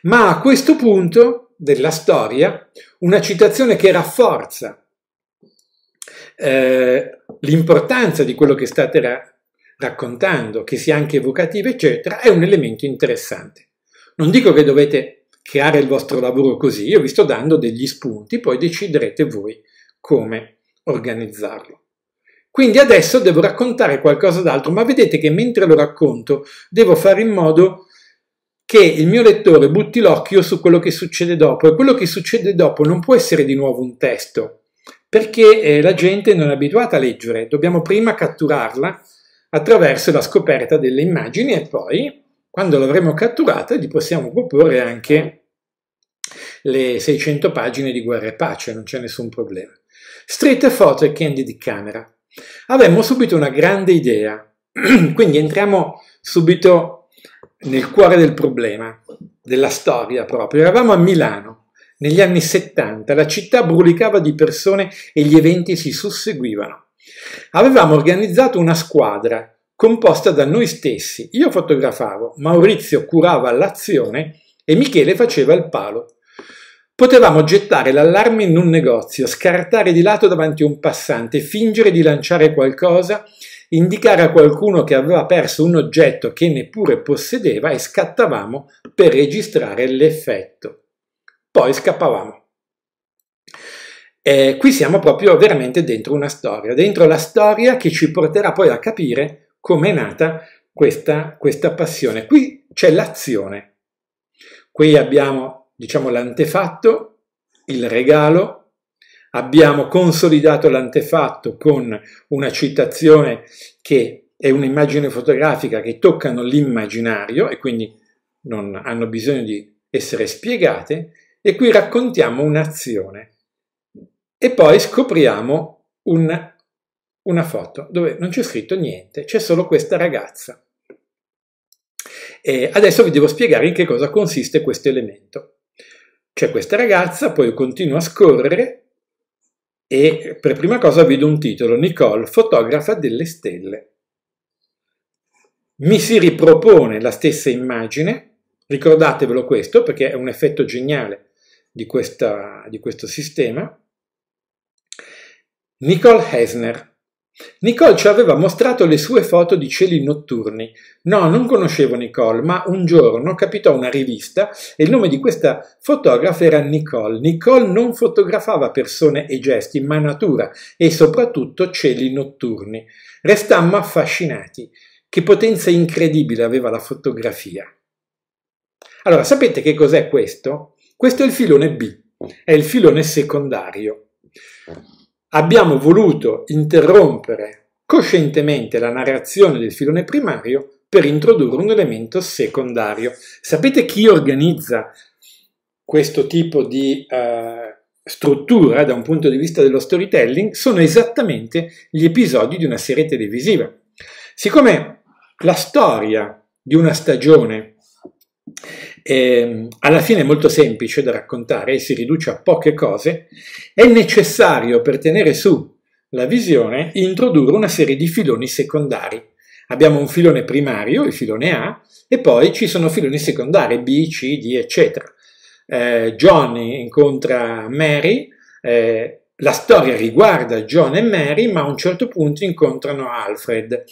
Ma a questo punto della storia, una citazione che rafforza eh, l'importanza di quello che state ra- raccontando, che sia anche evocativa, eccetera, è un elemento interessante. Non dico che dovete creare il vostro lavoro così, io vi sto dando degli spunti, poi deciderete voi come organizzarlo. Quindi adesso devo raccontare qualcosa d'altro, ma vedete che mentre lo racconto devo fare in modo che il mio lettore butti l'occhio su quello che succede dopo e quello che succede dopo non può essere di nuovo un testo, perché eh, la gente non è abituata a leggere, dobbiamo prima catturarla attraverso la scoperta delle immagini e poi, quando l'avremo catturata, gli possiamo proporre anche le 600 pagine di guerra e pace, non c'è nessun problema. Street photo e candy di camera. Avremmo subito una grande idea, quindi entriamo subito nel cuore del problema, della storia proprio. Eravamo a Milano, negli anni 70 la città brulicava di persone e gli eventi si susseguivano. Avevamo organizzato una squadra composta da noi stessi. Io fotografavo, Maurizio curava l'azione e Michele faceva il palo. Potevamo gettare l'allarme in un negozio, scartare di lato davanti a un passante, fingere di lanciare qualcosa, indicare a qualcuno che aveva perso un oggetto che neppure possedeva e scattavamo per registrare l'effetto. Poi scappavamo. E qui siamo proprio veramente dentro una storia, dentro la storia che ci porterà poi a capire come è nata questa, questa passione. Qui c'è l'azione. Qui abbiamo, diciamo, l'antefatto, il regalo, abbiamo consolidato l'antefatto con una citazione che è un'immagine fotografica che toccano l'immaginario e quindi non hanno bisogno di essere spiegate e qui raccontiamo un'azione e poi scopriamo un, una foto dove non c'è scritto niente, c'è solo questa ragazza. E adesso vi devo spiegare in che cosa consiste questo elemento. C'è questa ragazza, poi continuo a scorrere e per prima cosa vedo un titolo, Nicole, fotografa delle stelle. Mi si ripropone la stessa immagine, ricordatevelo questo perché è un effetto geniale di, questa, di questo sistema, Nicole Hesner. Nicole ci aveva mostrato le sue foto di cieli notturni. No, non conoscevo Nicole, ma un giorno capitò una rivista e il nome di questa fotografa era Nicole. Nicole non fotografava persone e gesti, ma natura e soprattutto cieli notturni. Restammo affascinati. Che potenza incredibile aveva la fotografia. Allora, sapete che cos'è questo? Questo è il filone B, mm. è il filone secondario. Abbiamo voluto interrompere coscientemente la narrazione del filone primario per introdurre un elemento secondario. Sapete chi organizza questo tipo di eh, struttura da un punto di vista dello storytelling? Sono esattamente gli episodi di una serie televisiva. Siccome la storia di una stagione eh, alla fine è molto semplice da raccontare si riduce a poche cose, è necessario per tenere su la visione introdurre una serie di filoni secondari. Abbiamo un filone primario, il filone A, e poi ci sono filoni secondari B, C, D, eccetera. Eh, John incontra Mary, eh, la storia riguarda John e Mary, ma a un certo punto incontrano Alfred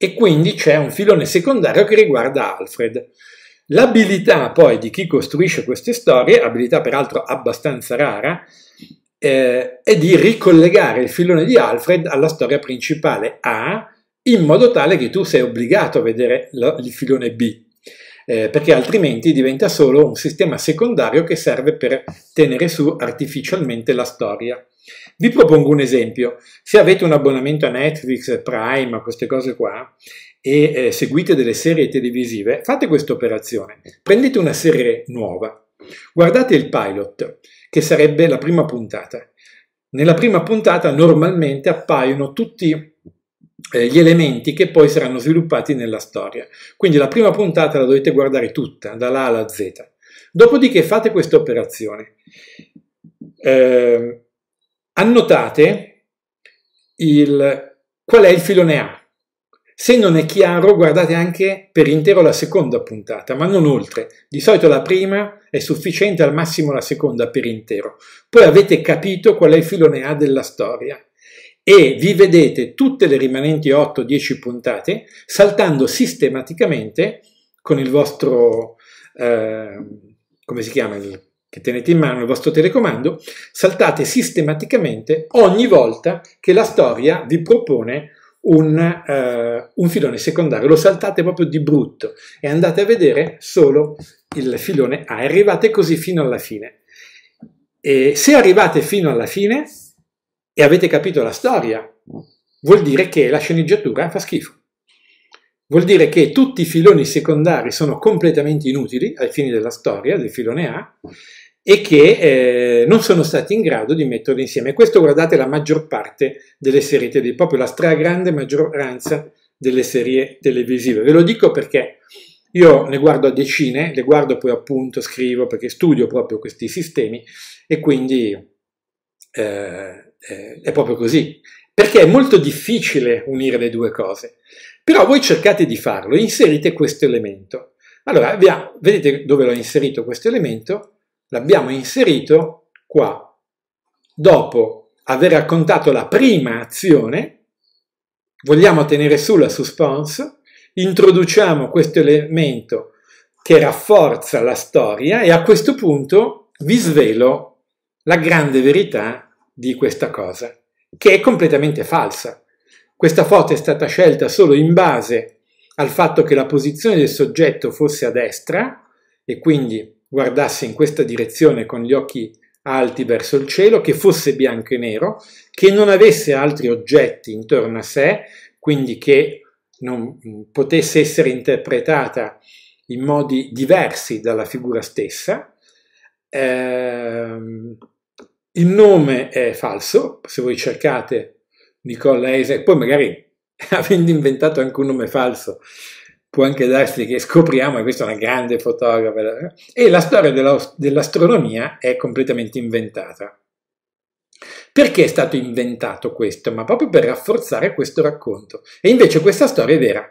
e quindi c'è un filone secondario che riguarda Alfred. L'abilità poi di chi costruisce queste storie, abilità peraltro abbastanza rara, eh, è di ricollegare il filone di Alfred alla storia principale A, in modo tale che tu sei obbligato a vedere lo, il filone B, eh, perché altrimenti diventa solo un sistema secondario che serve per tenere su artificialmente la storia. Vi propongo un esempio. Se avete un abbonamento a Netflix, Prime, a queste cose qua, e eh, seguite delle serie televisive, fate questa operazione. Prendete una serie nuova, guardate il pilot, che sarebbe la prima puntata. Nella prima puntata normalmente appaiono tutti eh, gli elementi che poi saranno sviluppati nella storia. Quindi la prima puntata la dovete guardare tutta, dalla A alla Z. Dopodiché fate questa operazione. Eh, annotate il, qual è il filone A. Se non è chiaro, guardate anche per intero la seconda puntata, ma non oltre. Di solito la prima è sufficiente, al massimo la seconda per intero. Poi avete capito qual è il filone A della storia e vi vedete tutte le rimanenti 8-10 puntate saltando sistematicamente con il vostro, eh, come si chiama, il che tenete in mano il vostro telecomando, saltate sistematicamente ogni volta che la storia vi propone un, eh, un, filone secondario, lo saltate proprio di brutto e andate a vedere solo il filone A, arrivate così fino alla fine. E se arrivate fino alla fine e avete capito la storia, vuol dire che la sceneggiatura fa schifo. Vuol dire che tutti i filoni secondari sono completamente inutili ai fini della storia del filone A e che eh, non sono stati in grado di metterli insieme. questo guardate la maggior parte delle serie TV, proprio la stragrande maggioranza delle serie televisive. Ve lo dico perché io ne guardo a decine, le guardo poi appunto, scrivo perché studio proprio questi sistemi e quindi eh, eh, è proprio così. Perché è molto difficile unire le due cose. Però voi cercate di farlo, inserite questo elemento. Allora, via, vedete dove l'ho inserito questo elemento? l'abbiamo inserito qua, dopo aver raccontato la prima azione, vogliamo tenere su la suspense, introduciamo questo elemento che rafforza la storia e a questo punto vi svelo la grande verità di questa cosa, che è completamente falsa. Questa foto è stata scelta solo in base al fatto che la posizione del soggetto fosse a destra e quindi guardasse in questa direzione con gli occhi alti verso il cielo, che fosse bianco e nero, che non avesse altri oggetti intorno a sé, quindi che non potesse essere interpretata in modi diversi dalla figura stessa. Eh, il nome è falso, se voi cercate Nicola Eiser, poi magari avendo inventato anche un nome falso può anche darsi che scopriamo che questa è una grande fotografa eh, e la storia dell'astronomia è completamente inventata. Perché è stato inventato questo? Ma proprio per rafforzare questo racconto. E invece questa storia è vera.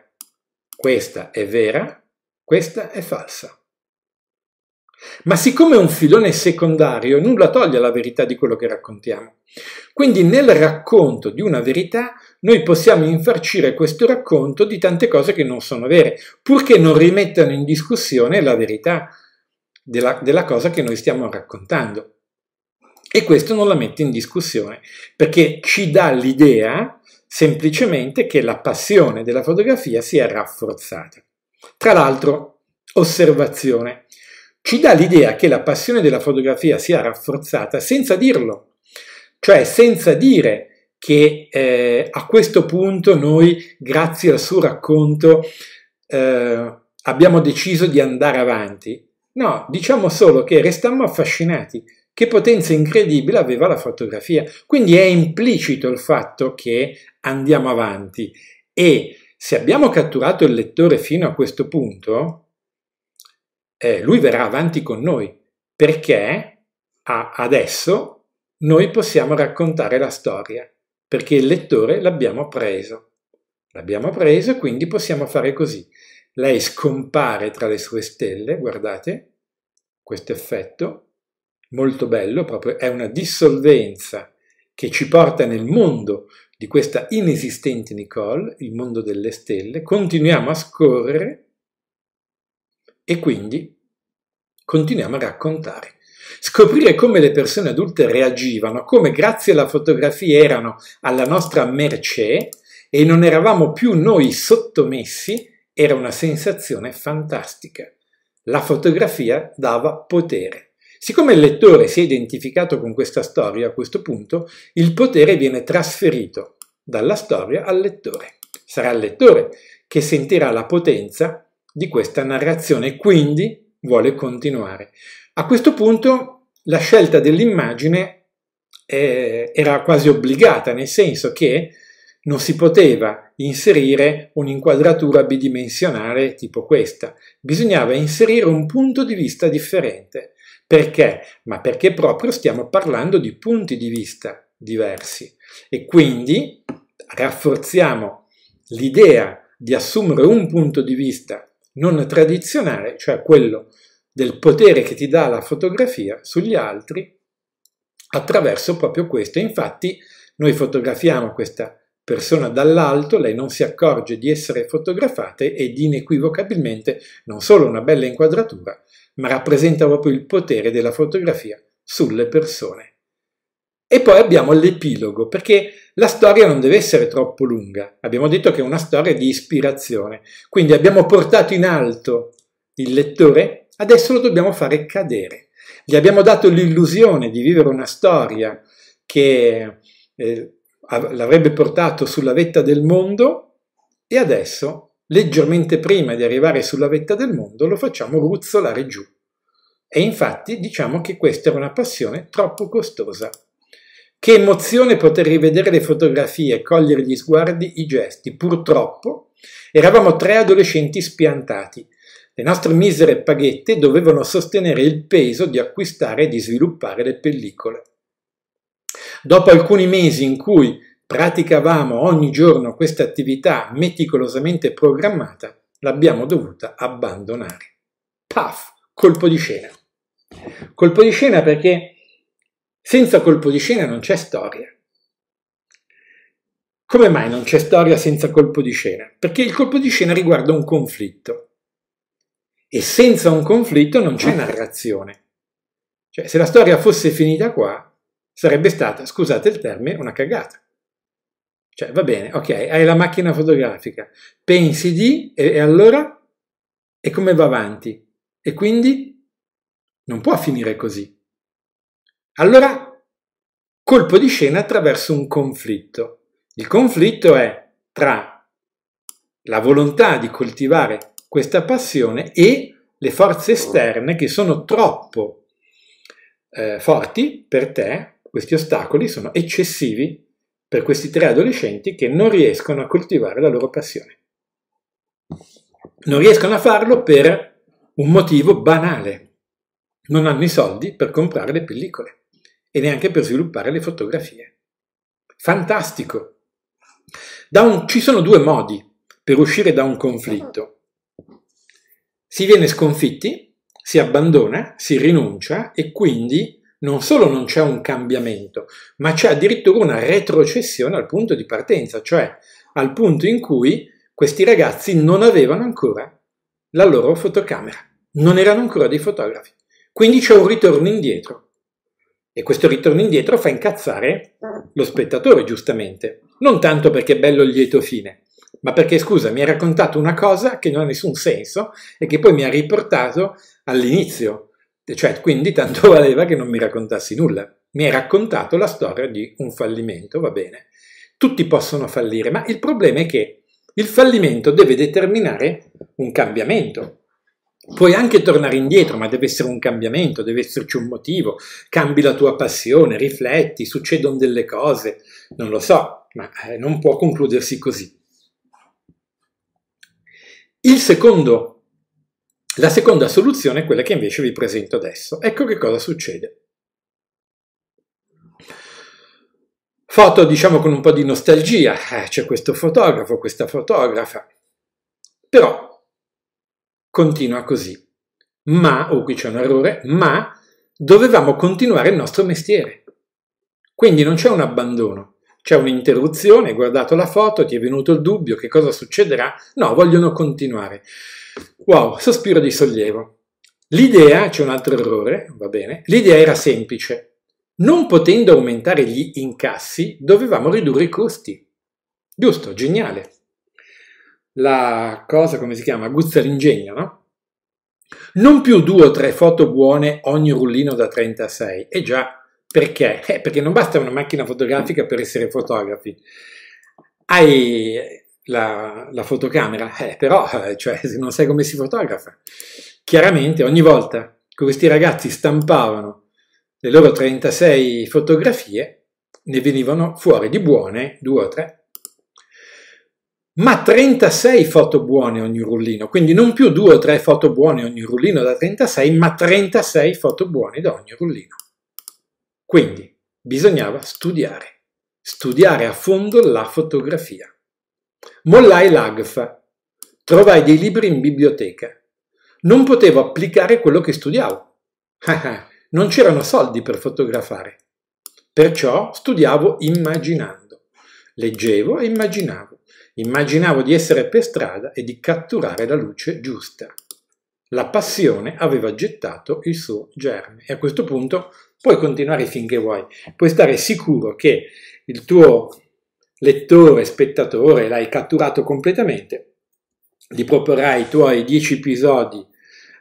Questa è vera, questa è falsa. Ma siccome è un filone secondario, nulla toglie la verità di quello che raccontiamo. Quindi nel racconto di una verità noi possiamo infarcire questo racconto di tante cose che non sono vere, purché non rimettano in discussione la verità della, della cosa che noi stiamo raccontando. E questo non la mette in discussione, perché ci dà l'idea semplicemente che la passione della fotografia si è rafforzata. Tra l'altro, osservazione, ci dà l'idea che la passione della fotografia sia rafforzata senza dirlo, cioè senza dire che eh, a questo punto noi, grazie al suo racconto, eh, abbiamo deciso di andare avanti. No, diciamo solo che restammo affascinati. Che potenza incredibile aveva la fotografia. Quindi è implicito il fatto che andiamo avanti e se abbiamo catturato il lettore fino a questo punto, eh, lui verrà avanti con noi perché adesso noi possiamo raccontare la storia perché il lettore l'abbiamo preso. L'abbiamo appreso, quindi possiamo fare così. Lei scompare tra le sue stelle, guardate, questo effetto, molto bello, proprio è una dissolvenza che ci porta nel mondo di questa inesistente Nicole, il mondo delle stelle, continuiamo a scorrere e quindi continuiamo a raccontare Scoprire come le persone adulte reagivano, come grazie alla fotografia erano alla nostra mercé e non eravamo più noi sottomessi era una sensazione fantastica. La fotografia dava potere. Siccome il lettore si è identificato con questa storia, a questo punto il potere viene trasferito dalla storia al lettore. Sarà il lettore che sentirà la potenza di questa narrazione e quindi vuole continuare. A questo punto la scelta dell'immagine eh, era quasi obbligata, nel senso che non si poteva inserire un'inquadratura bidimensionale tipo questa, bisognava inserire un punto di vista differente. Perché? Ma perché proprio stiamo parlando di punti di vista diversi e quindi rafforziamo l'idea di assumere un punto di vista non tradizionale, cioè quello del potere che ti dà la fotografia sugli altri attraverso proprio questo. Infatti noi fotografiamo questa persona dall'alto, lei non si accorge di essere fotografata ed inequivocabilmente non solo una bella inquadratura, ma rappresenta proprio il potere della fotografia sulle persone. E poi abbiamo l'epilogo, perché la storia non deve essere troppo lunga. Abbiamo detto che è una storia di ispirazione, quindi abbiamo portato in alto il lettore Adesso lo dobbiamo fare cadere. Gli abbiamo dato l'illusione di vivere una storia che eh, l'avrebbe portato sulla vetta del mondo e adesso, leggermente prima di arrivare sulla vetta del mondo, lo facciamo ruzzolare giù. E infatti diciamo che questa era una passione troppo costosa. Che emozione poter rivedere le fotografie, cogliere gli sguardi, i gesti. Purtroppo eravamo tre adolescenti spiantati le nostre misere paghette dovevano sostenere il peso di acquistare e di sviluppare le pellicole. Dopo alcuni mesi in cui praticavamo ogni giorno questa attività meticolosamente programmata, l'abbiamo dovuta abbandonare. Paf! Colpo di scena. Colpo di scena perché senza colpo di scena non c'è storia. Come mai non c'è storia senza colpo di scena? Perché il colpo di scena riguarda un conflitto. E senza un conflitto non c'è ah. narrazione. Cioè, se la storia fosse finita qua, sarebbe stata, scusate il termine, una cagata. Cioè, va bene, ok, hai la macchina fotografica, pensi di, e, e allora? E come va avanti? E quindi? Non può finire così. Allora, colpo di scena attraverso un conflitto. Il conflitto è tra la volontà di coltivare questa passione e le forze esterne che sono troppo eh, forti per te, questi ostacoli sono eccessivi per questi tre adolescenti che non riescono a coltivare la loro passione. Non riescono a farlo per un motivo banale. Non hanno i soldi per comprare le pellicole e neanche per sviluppare le fotografie. Fantastico! Un, ci sono due modi per uscire da un conflitto si viene sconfitti, si abbandona, si rinuncia e quindi non solo non c'è un cambiamento, ma c'è addirittura una retrocessione al punto di partenza, cioè al punto in cui questi ragazzi non avevano ancora la loro fotocamera, non erano ancora dei fotografi. Quindi c'è un ritorno indietro. E questo ritorno indietro fa incazzare lo spettatore, giustamente. Non tanto perché è bello il lieto fine, ma perché scusa, mi ha raccontato una cosa che non ha nessun senso e che poi mi ha riportato all'inizio, cioè quindi tanto valeva che non mi raccontassi nulla. Mi hai raccontato la storia di un fallimento, va bene. Tutti possono fallire, ma il problema è che il fallimento deve determinare un cambiamento. Puoi anche tornare indietro, ma deve essere un cambiamento, deve esserci un motivo. Cambi la tua passione, rifletti, succedono delle cose, non lo so, ma eh, non può concludersi così. Il secondo, la seconda soluzione è quella che invece vi presento adesso. Ecco che cosa succede. Foto, diciamo, con un po' di nostalgia. Eh, c'è questo fotografo, questa fotografa. Però continua così. Ma, oh qui c'è un errore, ma dovevamo continuare il nostro mestiere. Quindi non c'è un abbandono. C'è un'interruzione, hai guardato la foto, ti è venuto il dubbio, che cosa succederà? No, vogliono continuare. Wow, sospiro di sollievo. L'idea, c'è un altro errore, va bene, l'idea era semplice. Non potendo aumentare gli incassi, dovevamo ridurre i costi. Giusto, geniale. La cosa, come si chiama, guzza l'ingegno, no? Non più due o tre foto buone ogni rullino da 36. E eh già, perché? Eh, perché non basta una macchina fotografica per essere fotografi. Hai la, la fotocamera, eh, però eh, cioè, non sai come si fotografa. Chiaramente ogni volta che questi ragazzi stampavano le loro 36 fotografie, ne venivano fuori di buone due o tre, ma 36 foto buone ogni rullino, quindi non più due o tre foto buone ogni rullino da 36, ma 36 foto buone da ogni rullino. Quindi bisognava studiare, studiare a fondo la fotografia. Mollai l'AGFA, trovai dei libri in biblioteca. Non potevo applicare quello che studiavo. Ah, ah, non c'erano soldi per fotografare. Perciò studiavo immaginando. Leggevo e immaginavo. Immaginavo di essere per strada e di catturare la luce giusta. La passione aveva gettato il suo germe e a questo punto Puoi continuare finché vuoi, puoi stare sicuro che il tuo lettore, spettatore, l'hai catturato completamente, gli proporrai i tuoi 10 episodi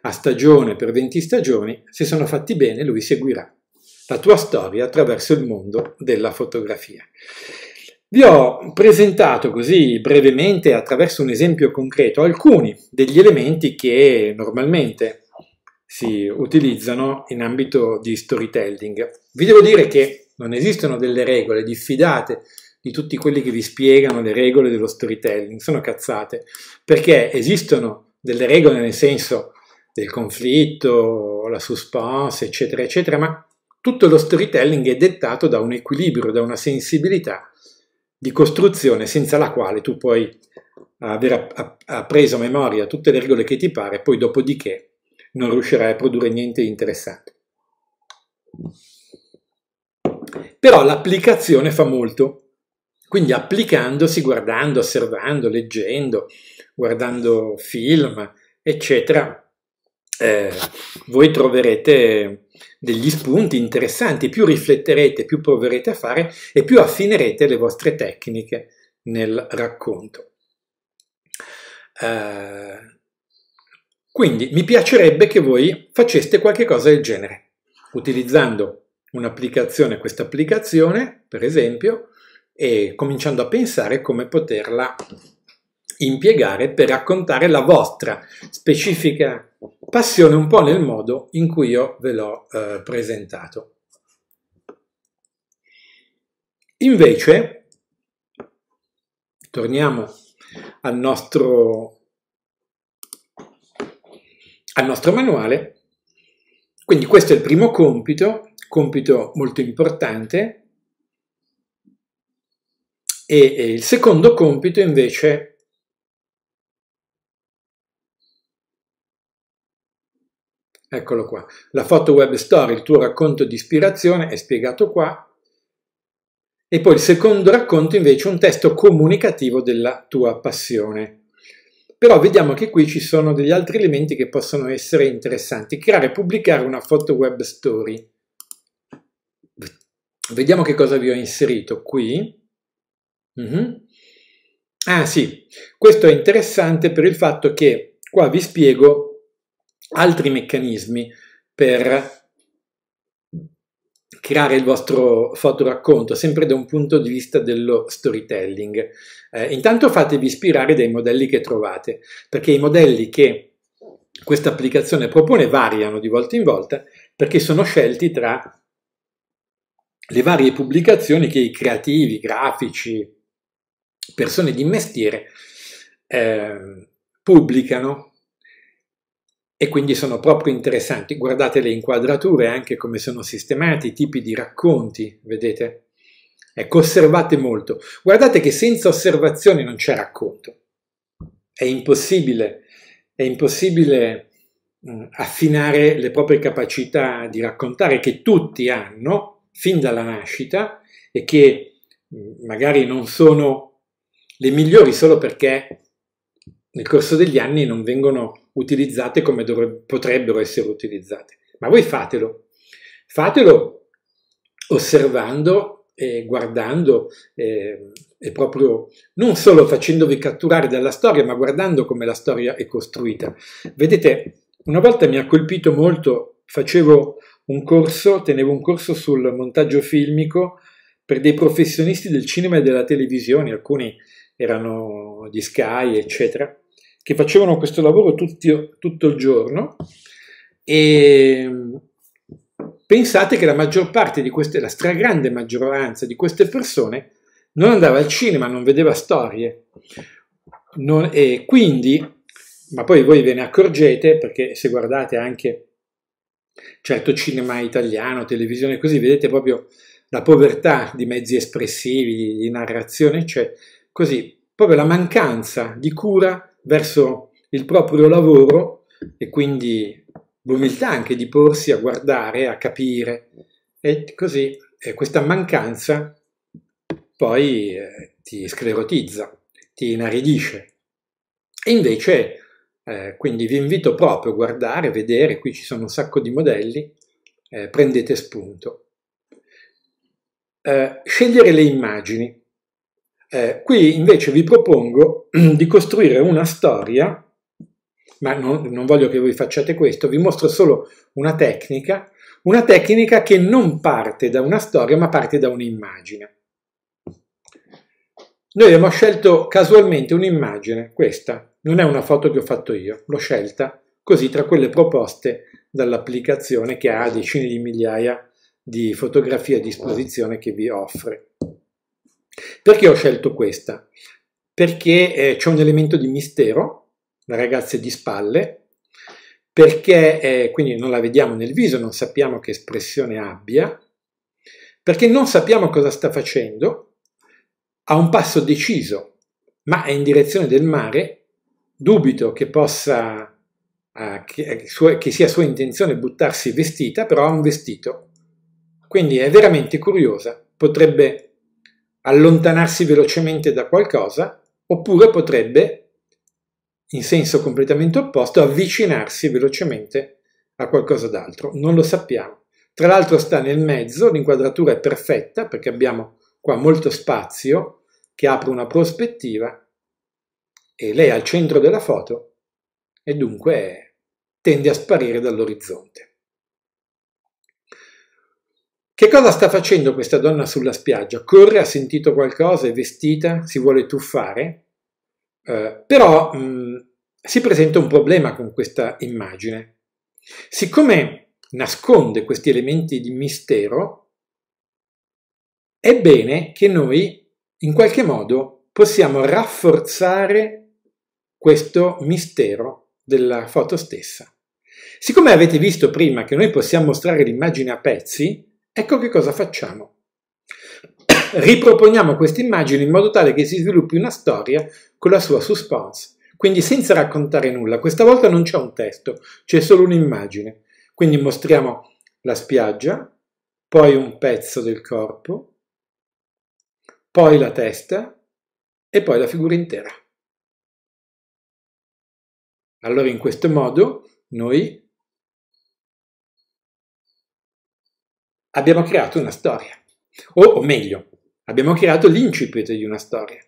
a stagione per 20 stagioni, se sono fatti bene lui seguirà la tua storia attraverso il mondo della fotografia. Vi ho presentato così brevemente attraverso un esempio concreto alcuni degli elementi che normalmente si utilizzano in ambito di storytelling. Vi devo dire che non esistono delle regole, diffidate di tutti quelli che vi spiegano le regole dello storytelling, sono cazzate, perché esistono delle regole nel senso del conflitto, la suspense, eccetera, eccetera, ma tutto lo storytelling è dettato da un equilibrio, da una sensibilità di costruzione senza la quale tu puoi aver appreso a memoria tutte le regole che ti pare, poi dopodiché non riuscirai a produrre niente di interessante. Però l'applicazione fa molto. Quindi applicandosi, guardando, osservando, leggendo, guardando film, eccetera, eh, voi troverete degli spunti interessanti, più rifletterete, più proverete a fare e più affinerete le vostre tecniche nel racconto. Eh, quindi mi piacerebbe che voi faceste qualche cosa del genere, utilizzando un'applicazione, questa applicazione, per esempio, e cominciando a pensare come poterla impiegare per raccontare la vostra specifica passione un po' nel modo in cui io ve l'ho eh, presentato. Invece, torniamo al nostro al nostro manuale. Quindi questo è il primo compito, compito molto importante. E, e il secondo compito invece Eccolo qua. La foto web story, il tuo racconto di ispirazione, è spiegato qua. E poi il secondo racconto invece è un testo comunicativo della tua passione però vediamo che qui ci sono degli altri elementi che possono essere interessanti. Creare e pubblicare una foto web story. Vediamo che cosa vi ho inserito qui. Mm -hmm. Ah sì, questo è interessante per il fatto che qua vi spiego altri meccanismi per creare il vostro fotoracconto, sempre da un punto di vista dello storytelling. Eh, intanto fatevi ispirare dai modelli che trovate, perché i modelli che questa applicazione propone variano di volta in volta, perché sono scelti tra le varie pubblicazioni che i creativi, grafici, persone di mestiere eh, pubblicano e quindi sono proprio interessanti. Guardate le inquadrature, anche come sono sistemati, i tipi di racconti, vedete? Ecco, osservate molto. Guardate che senza osservazione non c'è racconto. È impossibile, è impossibile mh, mm, affinare le proprie capacità di raccontare che tutti hanno fin dalla nascita e che mh, mm, magari non sono le migliori solo perché nel corso degli anni non vengono utilizzate come dovre- potrebbero essere utilizzate. Ma voi fatelo, fatelo osservando e guardando eh, e proprio non solo facendovi catturare dalla storia, ma guardando come la storia è costruita. Vedete, una volta mi ha colpito molto, facevo un corso, tenevo un corso sul montaggio filmico per dei professionisti del cinema e della televisione, alcuni erano di Sky, eccetera che facevano questo lavoro tutti, tutto il giorno e pensate che la maggior parte di queste, la stragrande maggioranza di queste persone non andava al cinema, non vedeva storie. Non, e quindi, ma poi voi ve ne accorgete perché se guardate anche certo cinema italiano, televisione così, vedete proprio la povertà di mezzi espressivi, di, narrazione, cioè così, proprio la mancanza di cura verso il proprio lavoro e quindi l'umiltà anche di porsi a guardare, a capire e così e questa mancanza poi eh, ti sclerotizza, ti inaridisce. E invece, eh, quindi vi invito proprio a guardare, a vedere, qui ci sono un sacco di modelli, eh, prendete spunto. Eh, scegliere le immagini. Eh, qui invece vi propongo di costruire una storia, ma non, non voglio che voi facciate questo, vi mostro solo una tecnica, una tecnica che non parte da una storia ma parte da un'immagine. Noi abbiamo scelto casualmente un'immagine, questa, non è una foto che ho fatto io, l'ho scelta così tra quelle proposte dall'applicazione che ha decine di migliaia di fotografie a disposizione che vi offre. Perché ho scelto questa? Perché eh, c'è un elemento di mistero, la ragazza è di spalle, perché eh, quindi non la vediamo nel viso, non sappiamo che espressione abbia, perché non sappiamo cosa sta facendo, ha un passo deciso, ma è in direzione del mare, dubito che possa eh, che, eh, che sia sua intenzione buttarsi vestita, però ha un vestito. Quindi è veramente curiosa, potrebbe allontanarsi velocemente da qualcosa, oppure potrebbe, in senso completamente opposto, avvicinarsi velocemente a qualcosa d'altro. Non lo sappiamo. Tra l'altro sta nel mezzo, l'inquadratura è perfetta perché abbiamo qua molto spazio che apre una prospettiva e lei è al centro della foto e dunque tende a sparire dall'orizzonte. Che cosa sta facendo questa donna sulla spiaggia? Corre, ha sentito qualcosa, è vestita, si vuole tuffare? Eh, però mh, mm, si presenta un problema con questa immagine. Siccome nasconde questi elementi di mistero, è bene che noi in qualche modo possiamo rafforzare questo mistero della foto stessa. Siccome avete visto prima che noi possiamo mostrare l'immagine a pezzi, Ecco che cosa facciamo. Riproponiamo questa immagine in modo tale che si sviluppi una storia con la sua suspense. Quindi senza raccontare nulla, questa volta non c'è un testo, c'è solo un'immagine. Quindi mostriamo la spiaggia, poi un pezzo del corpo, poi la testa e poi la figura intera. Allora in questo modo noi abbiamo creato una storia, o, o meglio, abbiamo creato l'incipit di una storia.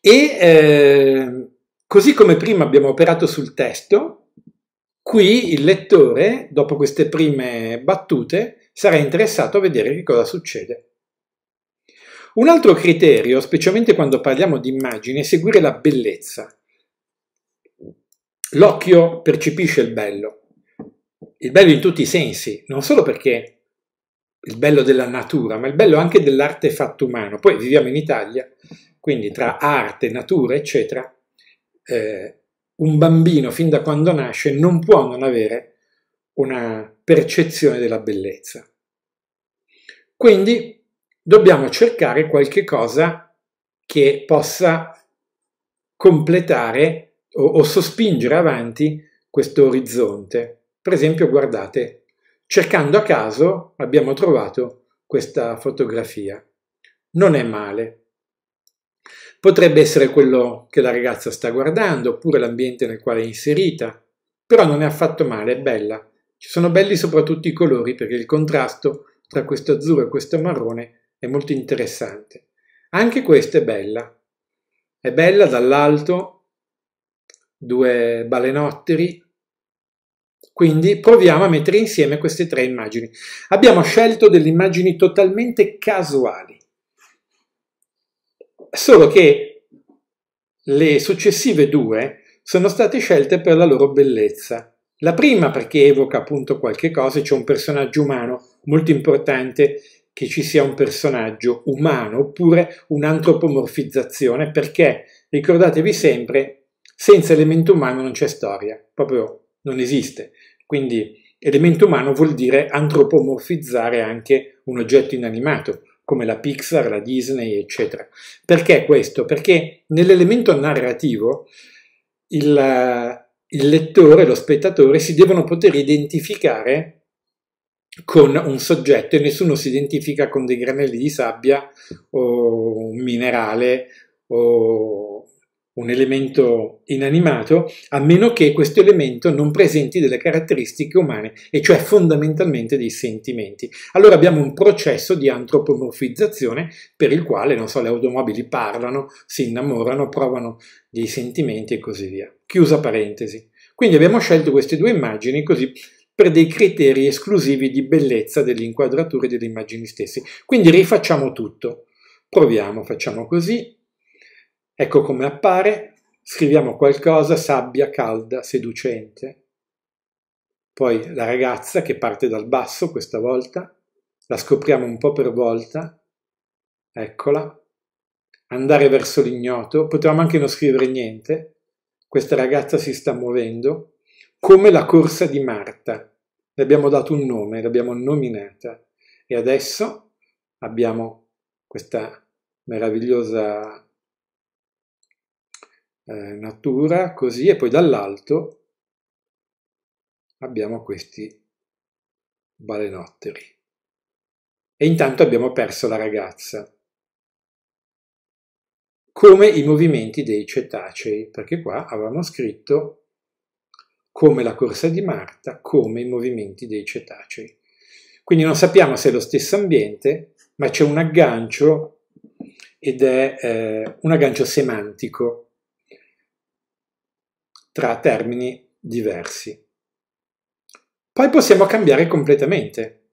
E eh, così come prima abbiamo operato sul testo, qui il lettore, dopo queste prime battute, sarà interessato a vedere che cosa succede. Un altro criterio, specialmente quando parliamo di immagini, è seguire la bellezza. L'occhio percepisce il bello, il bello in tutti i sensi, non solo perché il bello della natura, ma il bello anche dell'artefatto umano. Poi viviamo in Italia, quindi tra arte, natura, eccetera, eh, un bambino fin da quando nasce non può non avere una percezione della bellezza. Quindi dobbiamo cercare qualche cosa che possa completare o, o sospingere avanti questo orizzonte. Per esempio, guardate Cercando a caso abbiamo trovato questa fotografia. Non è male. Potrebbe essere quello che la ragazza sta guardando, oppure l'ambiente nel quale è inserita, però non è affatto male, è bella. Ci sono belli soprattutto i colori perché il contrasto tra questo azzurro e questo marrone è molto interessante. Anche questa è bella. È bella dall'alto, due balenotteri quindi proviamo a mettere insieme queste tre immagini. Abbiamo scelto delle immagini totalmente casuali, solo che le successive due sono state scelte per la loro bellezza. La prima perché evoca appunto qualche cosa, c'è un personaggio umano, molto importante che ci sia un personaggio umano oppure un'antropomorfizzazione perché ricordatevi sempre senza elemento umano non c'è storia, proprio non esiste. Quindi elemento umano vuol dire antropomorfizzare anche un oggetto inanimato, come la Pixar, la Disney, eccetera. Perché questo? Perché nell'elemento narrativo il, il lettore, lo spettatore, si devono poter identificare con un soggetto e nessuno si identifica con dei granelli di sabbia o un minerale o un elemento inanimato, a meno che questo elemento non presenti delle caratteristiche umane, e cioè fondamentalmente dei sentimenti. Allora abbiamo un processo di antropomorfizzazione per il quale, non so, le automobili parlano, si innamorano, provano dei sentimenti e così via. Chiusa parentesi. Quindi abbiamo scelto queste due immagini così per dei criteri esclusivi di bellezza dell'inquadratura e delle immagini stesse. Quindi rifacciamo tutto. Proviamo, facciamo così, Ecco come appare, scriviamo qualcosa, sabbia, calda, seducente. Poi la ragazza che parte dal basso questa volta, la scopriamo un po' per volta, eccola, andare verso l'ignoto, potremmo anche non scrivere niente, questa ragazza si sta muovendo, come la corsa di Marta. Le abbiamo dato un nome, l'abbiamo nominata e adesso abbiamo questa meravigliosa eh, natura, così, e poi dall'alto abbiamo questi balenotteri. E intanto abbiamo perso la ragazza, come i movimenti dei cetacei, perché qua avevamo scritto come la corsa di Marta, come i movimenti dei cetacei. Quindi non sappiamo se è lo stesso ambiente, ma c'è un aggancio ed è eh, un aggancio semantico tra termini diversi. Poi possiamo cambiare completamente.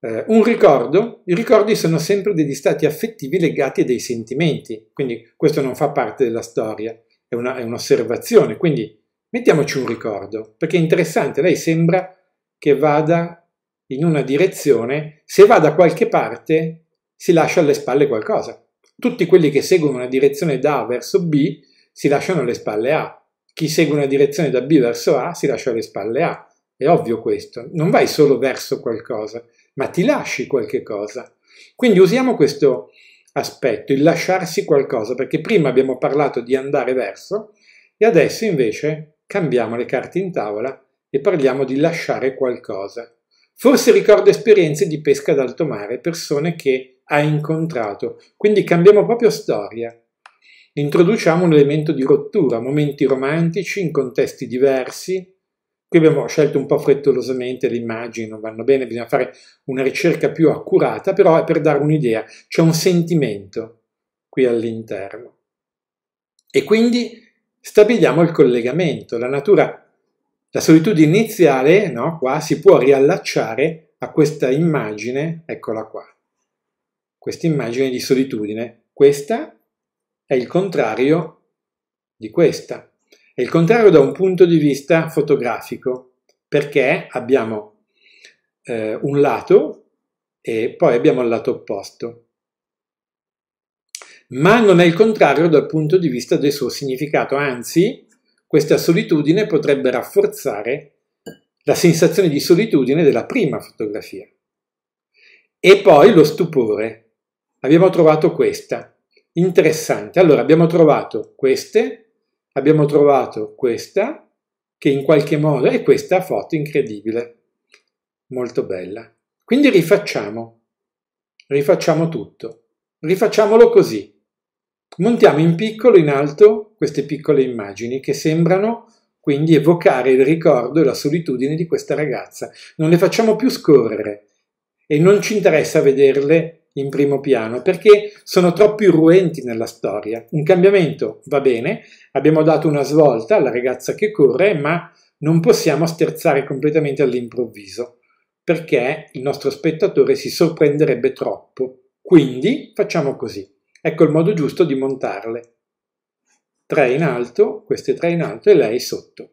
Eh, un ricordo, i ricordi sono sempre degli stati affettivi legati a dei sentimenti, quindi questo non fa parte della storia, è, una, è un'osservazione, quindi mettiamoci un ricordo, perché è interessante, lei sembra che vada in una direzione, se va da qualche parte si lascia alle spalle qualcosa. Tutti quelli che seguono una direzione da A verso B si lasciano le spalle A. Chi segue una direzione da B verso A si lascia le spalle A. È ovvio questo. Non vai solo verso qualcosa, ma ti lasci qualche cosa. Quindi usiamo questo aspetto, il lasciarsi qualcosa, perché prima abbiamo parlato di andare verso e adesso invece cambiamo le carte in tavola e parliamo di lasciare qualcosa. Forse ricordo esperienze di pesca d'alto mare, persone che ha incontrato, quindi cambiamo proprio storia introduciamo un elemento di rottura, momenti romantici in contesti diversi. Qui abbiamo scelto un po' frettolosamente le immagini, non vanno bene, bisogna fare una ricerca più accurata, però è per dare un'idea, c'è un sentimento qui all'interno. E quindi stabiliamo il collegamento, la natura, la solitudine iniziale, no, qua, si può riallacciare a questa immagine, eccola qua, questa immagine di solitudine, questa è il contrario di questa. È il contrario da un punto di vista fotografico, perché abbiamo eh, un lato e poi abbiamo il lato opposto. Ma non è il contrario dal punto di vista del suo significato, anzi questa solitudine potrebbe rafforzare la sensazione di solitudine della prima fotografia. E poi lo stupore. Abbiamo trovato questa, Interessante. Allora, abbiamo trovato queste, abbiamo trovato questa, che in qualche modo è questa foto incredibile. Molto bella. Quindi rifacciamo, rifacciamo tutto. Rifacciamolo così. Montiamo in piccolo, in alto, queste piccole immagini che sembrano quindi evocare il ricordo e la solitudine di questa ragazza. Non le facciamo più scorrere e non ci interessa vederle in primo piano perché sono troppo irruenti nella storia. Un cambiamento va bene, abbiamo dato una svolta alla ragazza che corre, ma non possiamo sterzare completamente all'improvviso perché il nostro spettatore si sorprenderebbe troppo. Quindi facciamo così. Ecco il modo giusto di montarle. Tre in alto, queste tre in alto e lei sotto.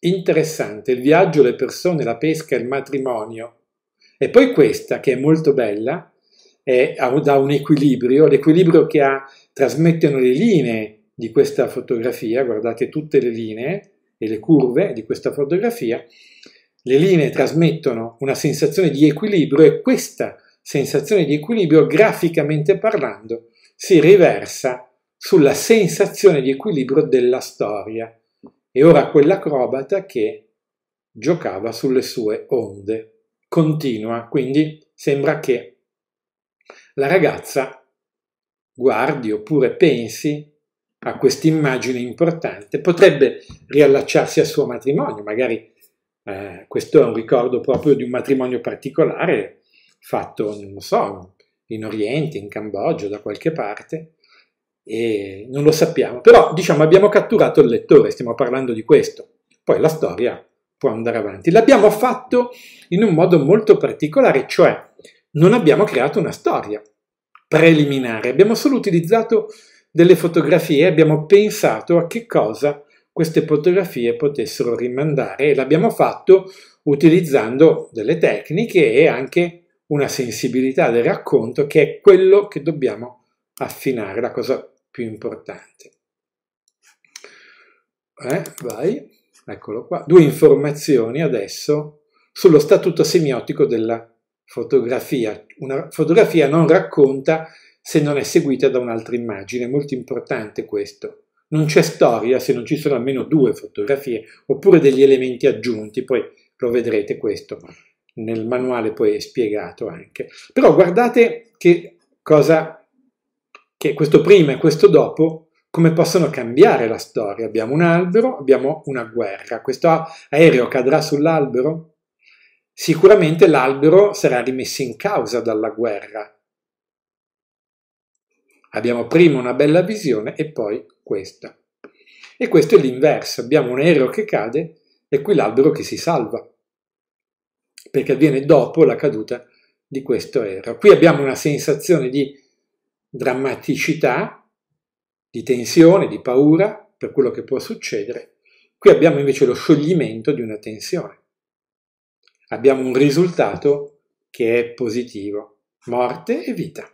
Interessante, il viaggio, le persone, la pesca, il matrimonio e poi questa, che è molto bella, è, ha un equilibrio, l'equilibrio che ha, trasmettono le linee di questa fotografia, guardate tutte le linee e le curve di questa fotografia, le linee trasmettono una sensazione di equilibrio e questa sensazione di equilibrio, graficamente parlando, si riversa sulla sensazione di equilibrio della storia. E ora quell'acrobata che giocava sulle sue onde continua, quindi sembra che la ragazza guardi oppure pensi a questa immagine importante, potrebbe riallacciarsi al suo matrimonio, magari eh, questo è un ricordo proprio di un matrimonio particolare fatto, non lo so, in Oriente, in Cambogia, da qualche parte, e non lo sappiamo. Però, diciamo, abbiamo catturato il lettore, stiamo parlando di questo. Poi la storia può andare avanti. L'abbiamo fatto in un modo molto particolare, cioè non abbiamo creato una storia preliminare, abbiamo solo utilizzato delle fotografie, abbiamo pensato a che cosa queste fotografie potessero rimandare e l'abbiamo fatto utilizzando delle tecniche e anche una sensibilità del racconto che è quello che dobbiamo affinare, la cosa più importante. Eh, vai eccolo qua, due informazioni adesso sullo statuto semiotico della fotografia. Una fotografia non racconta se non è seguita da un'altra immagine, è molto importante questo. Non c'è storia se non ci sono almeno due fotografie oppure degli elementi aggiunti, poi lo vedrete questo nel manuale poi è spiegato anche. Però guardate che cosa che questo prima e questo dopo come possono cambiare la storia. Abbiamo un albero, abbiamo una guerra. Questo aereo cadrà sull'albero? Sicuramente l'albero sarà rimesso in causa dalla guerra. Abbiamo prima una bella visione e poi questa. E questo è l'inverso. Abbiamo un aereo che cade e qui l'albero che si salva, perché avviene dopo la caduta di questo aereo. Qui abbiamo una sensazione di drammaticità di tensione, di paura per quello che può succedere. Qui abbiamo invece lo scioglimento di una tensione. Abbiamo un risultato che è positivo, morte e vita.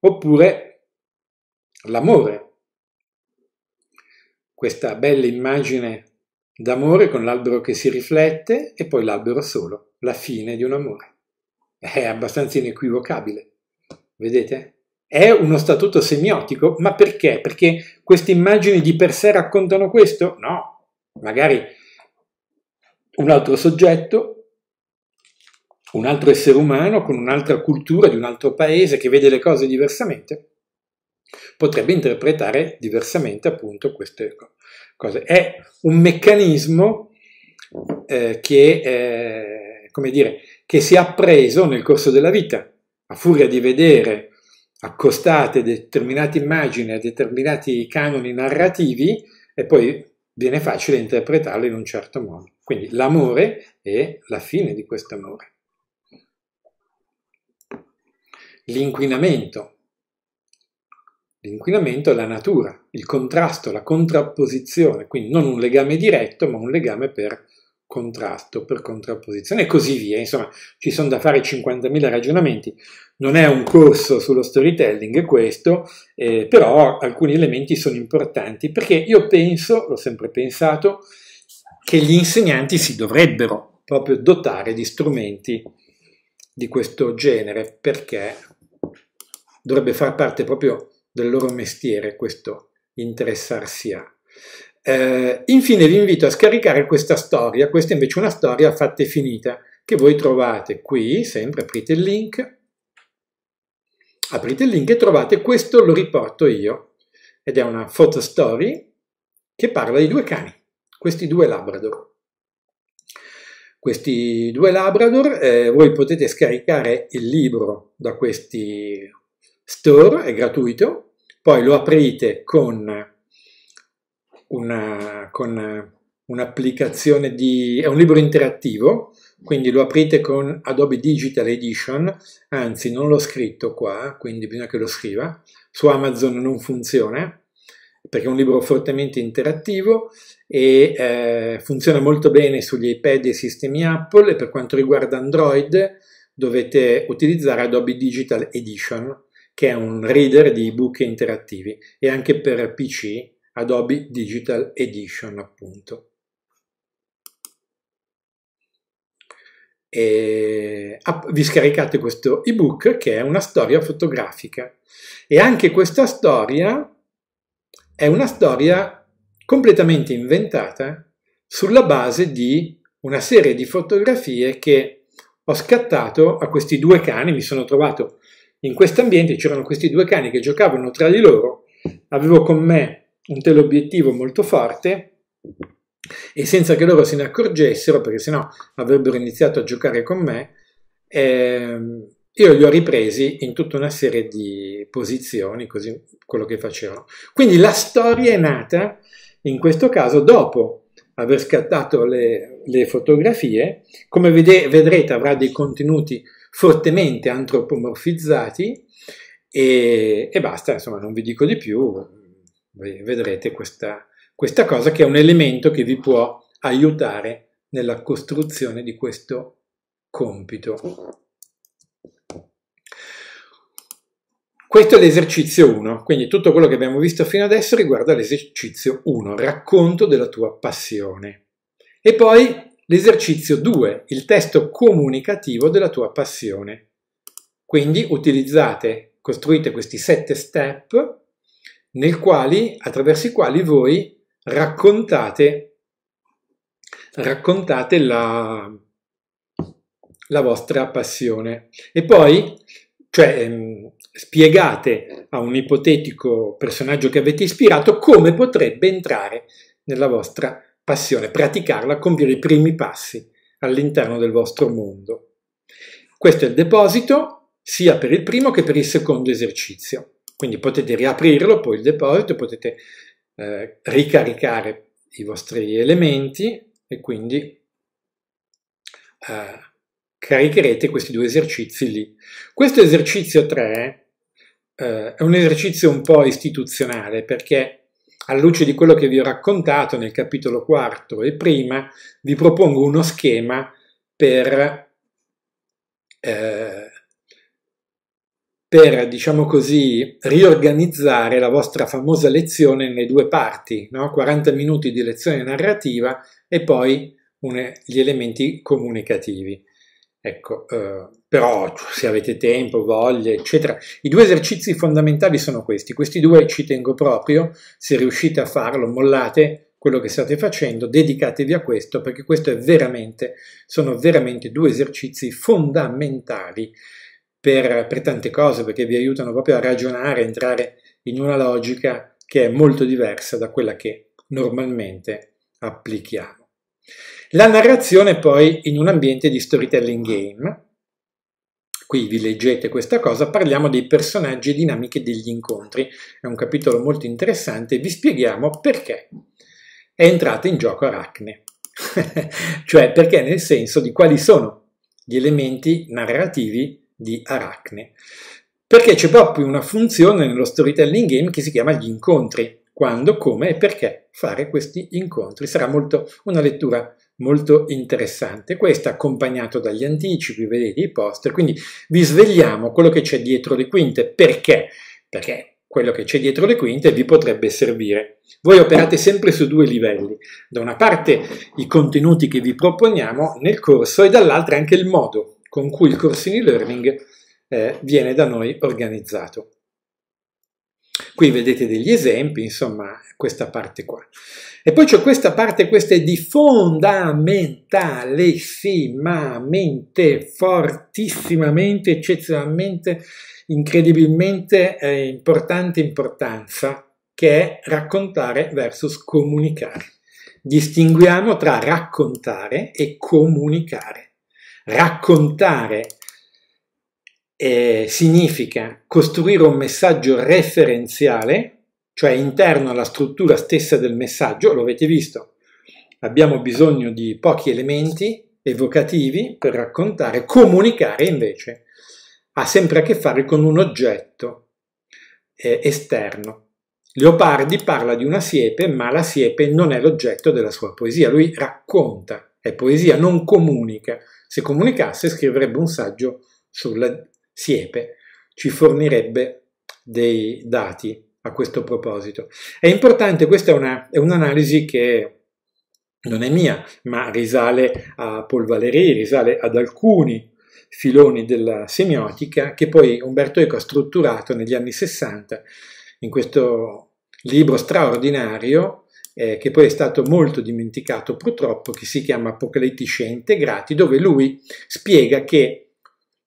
Oppure l'amore. Questa bella immagine d'amore con l'albero che si riflette e poi l'albero solo, la fine di un amore. È abbastanza inequivocabile, vedete? È uno statuto semiotico, ma perché? Perché queste immagini di per sé raccontano questo? No, magari un altro soggetto, un altro essere umano con un'altra cultura di un altro paese che vede le cose diversamente, potrebbe interpretare diversamente appunto queste cose. È un meccanismo eh, che, eh, come dire, che si è appreso nel corso della vita, a furia di vedere accostate determinate immagini a determinati canoni narrativi e poi viene facile interpretarlo in un certo modo. Quindi l'amore è la fine di questo amore. L'inquinamento. L'inquinamento è la natura, il contrasto, la contrapposizione, quindi non un legame diretto, ma un legame per contrasto per contrapposizione e così via. Insomma, ci sono da fare 50.000 ragionamenti. Non è un corso sullo storytelling questo, eh, però alcuni elementi sono importanti perché io penso, l'ho sempre pensato, che gli insegnanti si dovrebbero proprio dotare di strumenti di questo genere perché dovrebbe far parte proprio del loro mestiere questo interessarsi a. Eh, infine vi invito a scaricare questa storia, questa invece è una storia fatta e finita, che voi trovate qui, sempre aprite il link, aprite il link e trovate questo lo riporto io, ed è una photo story che parla di due cani, questi due Labrador. Questi due Labrador, eh, voi potete scaricare il libro da questi store, è gratuito, poi lo aprite con una, con eh, un'applicazione di... è un libro interattivo, quindi lo aprite con Adobe Digital Edition, anzi non l'ho scritto qua, quindi bisogna che lo scriva, su Amazon non funziona, perché è un libro fortemente interattivo e eh, funziona molto bene sugli iPad e sistemi Apple e per quanto riguarda Android dovete utilizzare Adobe Digital Edition che è un reader di ebook interattivi e anche per PC Adobe Digital Edition appunto. E vi scaricate questo ebook che è una storia fotografica e anche questa storia è una storia completamente inventata sulla base di una serie di fotografie che ho scattato a questi due cani, mi sono trovato in questo ambiente, c'erano questi due cani che giocavano tra di loro, avevo con me un teleobiettivo molto forte e senza che loro se ne accorgessero, perché sennò avrebbero iniziato a giocare con me, ehm, io li ho ripresi in tutta una serie di posizioni, così quello che facevano. Quindi la storia è nata, in questo caso, dopo aver scattato le, le fotografie, come vede, vedrete avrà dei contenuti fortemente antropomorfizzati e, e basta, insomma non vi dico di più, vedrete questa, questa cosa che è un elemento che vi può aiutare nella costruzione di questo compito. Questo è l'esercizio 1, quindi tutto quello che abbiamo visto fino adesso riguarda l'esercizio 1, racconto della tua passione. E poi l'esercizio 2, il testo comunicativo della tua passione. Quindi utilizzate, costruite questi sette step nel quali, attraverso i quali voi raccontate, raccontate la, la vostra passione. E poi, cioè, ehm, spiegate a un ipotetico personaggio che avete ispirato come potrebbe entrare nella vostra passione, praticarla, compiere i primi passi all'interno del vostro mondo. Questo è il deposito sia per il primo che per il secondo esercizio. Quindi potete riaprirlo poi il deposito, potete eh, ricaricare i vostri elementi e quindi eh, caricherete questi due esercizi lì. Questo esercizio 3 eh, è un esercizio un po' istituzionale perché alla luce di quello che vi ho raccontato nel capitolo quarto e prima, vi propongo uno schema per eh, per, diciamo così, riorganizzare la vostra famosa lezione nelle due parti, no? 40 minuti di lezione narrativa e poi un, gli elementi comunicativi. Ecco, eh, però se avete tempo, voglia, eccetera, i due esercizi fondamentali sono questi. Questi due ci tengo proprio, se riuscite a farlo, mollate quello che state facendo, dedicatevi a questo perché questo è veramente, sono veramente due esercizi fondamentali per, per tante cose, perché vi aiutano proprio a ragionare, a entrare in una logica che è molto diversa da quella che normalmente applichiamo. La narrazione poi in un ambiente di storytelling game, qui vi leggete questa cosa, parliamo dei personaggi e dinamiche degli incontri, è un capitolo molto interessante, vi spieghiamo perché è entrata in gioco Aracne, cioè perché nel senso di quali sono gli elementi narrativi di Aracne, perché c'è proprio una funzione nello storytelling game che si chiama gli incontri, quando, come e perché fare questi incontri. Sarà molto, una lettura molto interessante. Questa accompagnato dagli anticipi, vedete i poster, quindi vi svegliamo quello che c'è dietro le quinte, perché? Perché quello che c'è dietro le quinte vi potrebbe servire. Voi operate sempre su due livelli, da una parte i contenuti che vi proponiamo nel corso e dall'altra anche il modo con cui il corso in e-learning eh, viene da noi organizzato. Qui vedete degli esempi, insomma, questa parte qua. E poi c'è questa parte, questa è di fondamentalmente, fortissimamente, eccezionalmente, incredibilmente eh, importante importanza, che è raccontare versus comunicare. Distinguiamo tra raccontare e comunicare raccontare eh, significa costruire un messaggio referenziale, cioè interno alla struttura stessa del messaggio, lo avete visto, abbiamo bisogno di pochi elementi evocativi per raccontare, comunicare invece ha sempre a che fare con un oggetto eh, esterno. Leopardi parla di una siepe, ma la siepe non è l'oggetto della sua poesia, lui racconta, è poesia, non comunica. Se comunicasse scriverebbe un saggio sulla siepe, ci fornirebbe dei dati a questo proposito. È importante, questa è, un'analisi che non è mia, ma risale a Paul Valéry, risale ad alcuni filoni della semiotica che poi Umberto Eco ha strutturato negli anni 60 in questo libro straordinario eh, che poi è stato molto dimenticato purtroppo, che si chiama Apocalittici e Integrati, dove lui spiega che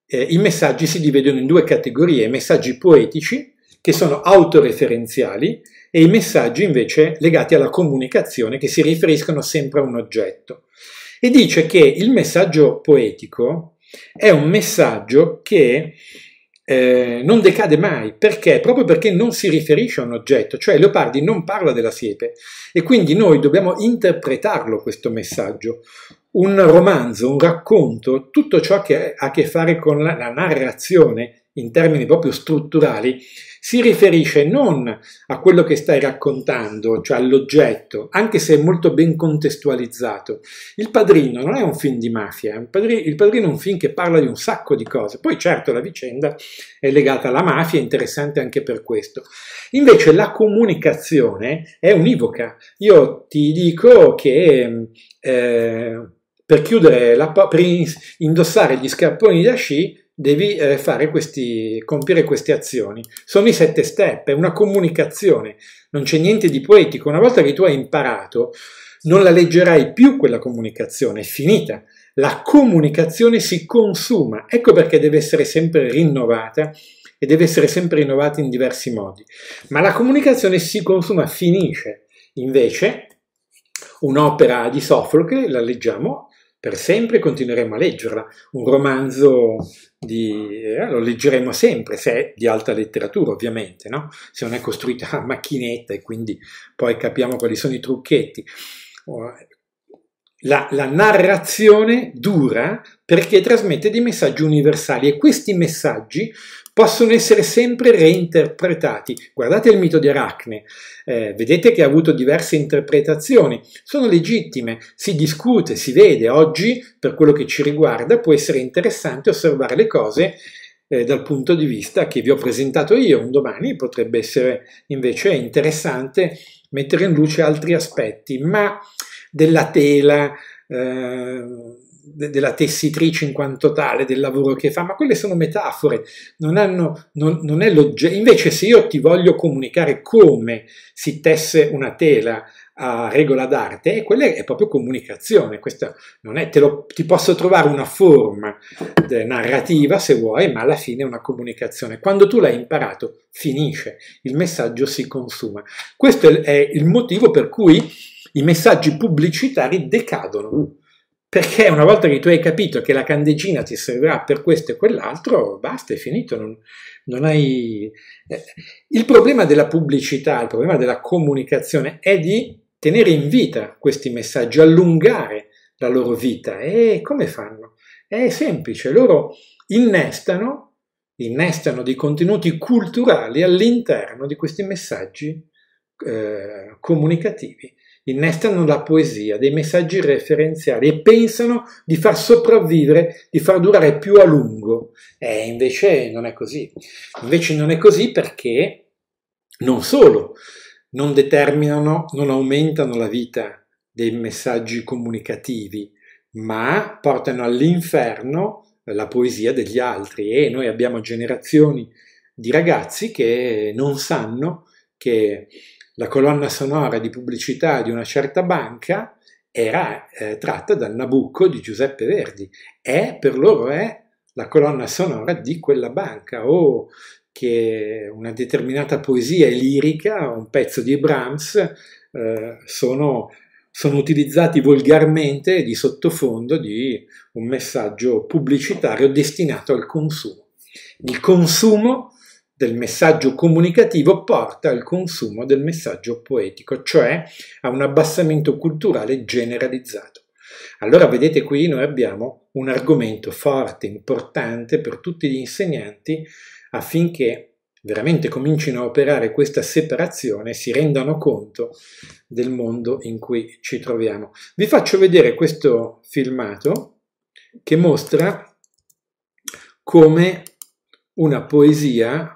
eh, i messaggi si dividono in due categorie, i messaggi poetici, che sono autoreferenziali, e i messaggi invece legati alla comunicazione, che si riferiscono sempre a un oggetto. E dice che il messaggio poetico è un messaggio che eh, non decade mai, perché? Proprio perché non si riferisce a un oggetto, cioè Leopardi non parla della siepe e quindi noi dobbiamo interpretarlo questo messaggio. Un romanzo, un racconto, tutto ciò che ha a che fare con la, la narrazione in termini proprio strutturali si riferisce non a quello che stai raccontando, cioè all'oggetto, anche se è molto ben contestualizzato. Il Padrino non è un film di mafia, Il Padrino è un film che parla di un sacco di cose. Poi certo la vicenda è legata alla mafia, è interessante anche per questo. Invece la comunicazione è univoca. Io ti dico che... Eh, per, la, per indossare gli scarponi da sci devi eh, questi, compiere queste azioni. Sono i sette step, è una comunicazione, non c'è niente di poetico. Una volta che tu hai imparato, non la leggerai più quella comunicazione, è finita. La comunicazione si consuma, ecco perché deve essere sempre rinnovata e deve essere sempre rinnovata in diversi modi. Ma la comunicazione si consuma, finisce. Invece, un'opera di Sofocle, la leggiamo, per sempre continueremo a leggerla. Un romanzo di, eh, lo leggeremo sempre, se è di alta letteratura ovviamente, no? se non è costruita a macchinetta e quindi poi capiamo quali sono i trucchetti. La, la, narrazione dura perché trasmette dei messaggi universali e questi messaggi possono essere sempre reinterpretati. Guardate il mito di Aracne, eh, vedete che ha avuto diverse interpretazioni, sono legittime, si discute, si vede. Oggi, per quello che ci riguarda, può essere interessante osservare le cose eh, dal punto di vista che vi ho presentato io. Un domani potrebbe essere invece interessante mettere in luce altri aspetti, ma della tela, eh, della tessitrice in quanto tale, del lavoro che fa, ma quelle sono metafore, non, hanno, non, non è l'oggetto. Invece se io ti voglio comunicare come si tesse una tela a regola d'arte, eh, quella è proprio comunicazione, questa non è, lo, ti posso trovare una forma narrativa se vuoi, ma alla fine è una comunicazione. Quando tu l'hai imparato, finisce, il messaggio si consuma. Questo è il motivo per cui i messaggi pubblicitari decadono. Uh. Perché una volta che tu hai capito che la candeggina ti servirà per questo e quell'altro, basta, è finito. Non, non hai... Eh, il problema della pubblicità, il problema della comunicazione è di tenere in vita questi messaggi, allungare la loro vita. E come fanno? È semplice, loro innestano, innestano dei contenuti culturali all'interno di questi messaggi eh, comunicativi innestano la poesia, dei messaggi referenziali e pensano di far sopravvivere, di far durare più a lungo. E invece non è così. Invece non è così perché non solo non determinano, non aumentano la vita dei messaggi comunicativi, ma portano all'inferno la poesia degli altri e noi abbiamo generazioni di ragazzi che non sanno che la colonna sonora di pubblicità di una certa banca era eh, tratta dal Nabucco di Giuseppe Verdi. È, per loro è, la colonna sonora di quella banca o che una determinata poesia è lirica o un pezzo di Brahms eh, sono, sono utilizzati volgarmente di sottofondo di un messaggio pubblicitario destinato al consumo. Il consumo del messaggio comunicativo porta al consumo del messaggio poetico, cioè a un abbassamento culturale generalizzato. Allora vedete qui noi abbiamo un argomento forte, importante per tutti gli insegnanti affinché veramente comincino a operare questa separazione, si rendano conto del mondo in cui ci troviamo. Vi faccio vedere questo filmato che mostra come una poesia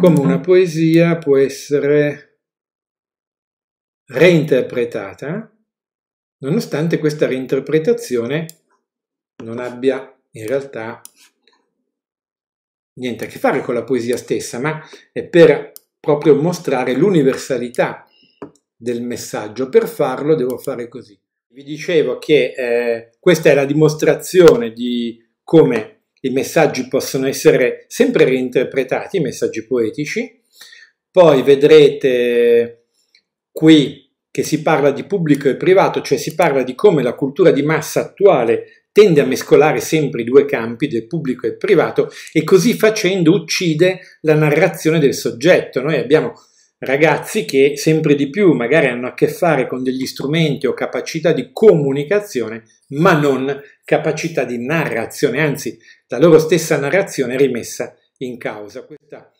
come una poesia può essere reinterpretata, nonostante questa reinterpretazione non abbia in realtà niente a che fare con la poesia stessa, ma è per proprio mostrare l'universalità del messaggio. Per farlo devo fare così. Vi dicevo che eh, questa è la dimostrazione di come i messaggi possono essere sempre reinterpretati, i messaggi poetici. Poi vedrete qui che si parla di pubblico e privato, cioè si parla di come la cultura di massa attuale tende a mescolare sempre i due campi del pubblico e privato e così facendo uccide la narrazione del soggetto. Noi abbiamo ragazzi che sempre di più magari hanno a che fare con degli strumenti o capacità di comunicazione, ma non capacità di narrazione, anzi la loro stessa narrazione è rimessa in causa. Questa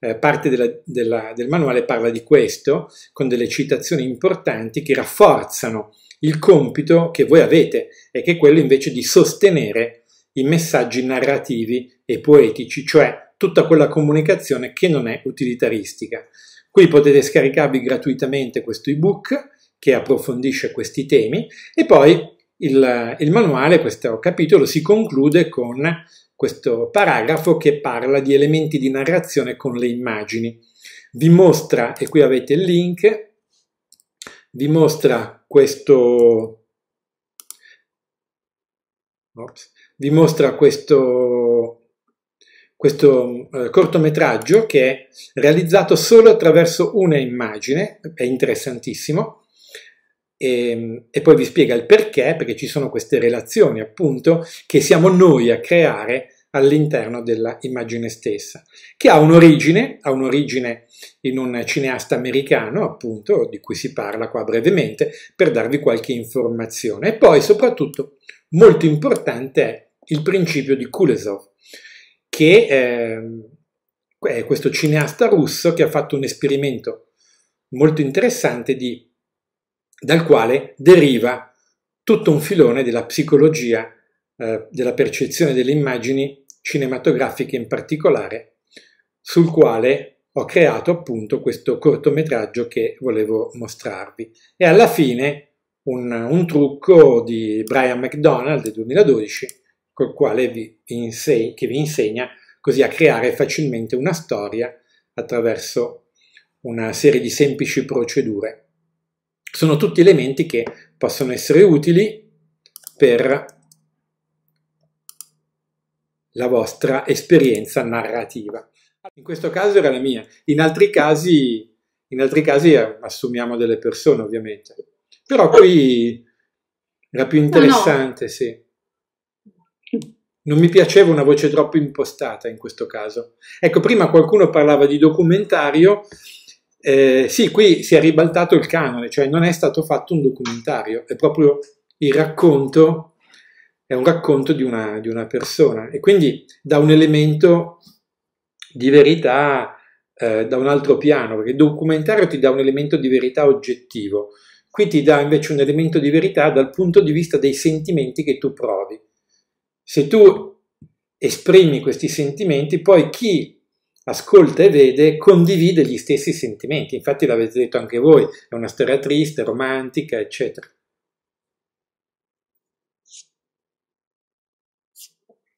eh, parte della, della, del manuale parla di questo, con delle citazioni importanti che rafforzano il compito che voi avete e che è quello invece di sostenere i messaggi narrativi e poetici, cioè tutta quella comunicazione che non è utilitaristica. Qui potete scaricarvi gratuitamente questo ebook che approfondisce questi temi e poi il, il manuale, questo capitolo, si conclude con questo paragrafo che parla di elementi di narrazione con le immagini. Vi mostra, e qui avete il link, vi mostra questo, ops, vi mostra questo, questo eh, cortometraggio che è realizzato solo attraverso una immagine, è interessantissimo, e, ehm, e, poi vi spiega il perché, perché ci sono queste relazioni appunto che siamo noi a creare all'interno dell'immagine stessa, che ha un'origine, ha un'origine in un cineasta americano appunto di cui si parla qua brevemente per darvi qualche informazione e poi soprattutto molto importante è il principio di Kulesov che ehm, è questo cineasta russo che ha fatto un esperimento molto interessante di dal quale deriva tutto un filone della psicologia eh, della percezione delle immagini cinematografiche in particolare, sul quale ho creato appunto questo cortometraggio che volevo mostrarvi. E alla fine un, un trucco di Brian McDonald del 2012, col quale vi, inseg vi insegna così a creare facilmente una storia attraverso una serie di semplici procedure. Sono tutti elementi che possono essere utili per la vostra esperienza narrativa. In questo caso era la mia, in altri casi, in altri casi eh, assumiamo delle persone ovviamente, però qui era più interessante, no, no. sì. Non mi piaceva una voce troppo impostata in questo caso. Ecco, prima qualcuno parlava di documentario eh, sì, qui si è ribaltato il canone, cioè non è stato fatto un documentario, è proprio il racconto, è un racconto di una, di una persona e quindi dà un elemento di verità eh, da un altro piano, perché il documentario ti dà un elemento di verità oggettivo, qui ti dà invece un elemento di verità dal punto di vista dei sentimenti che tu provi. Se tu esprimi questi sentimenti, poi chi ascolta e vede, condivide gli stessi sentimenti. Infatti l'avete detto anche voi, è una storia triste, romantica, eccetera.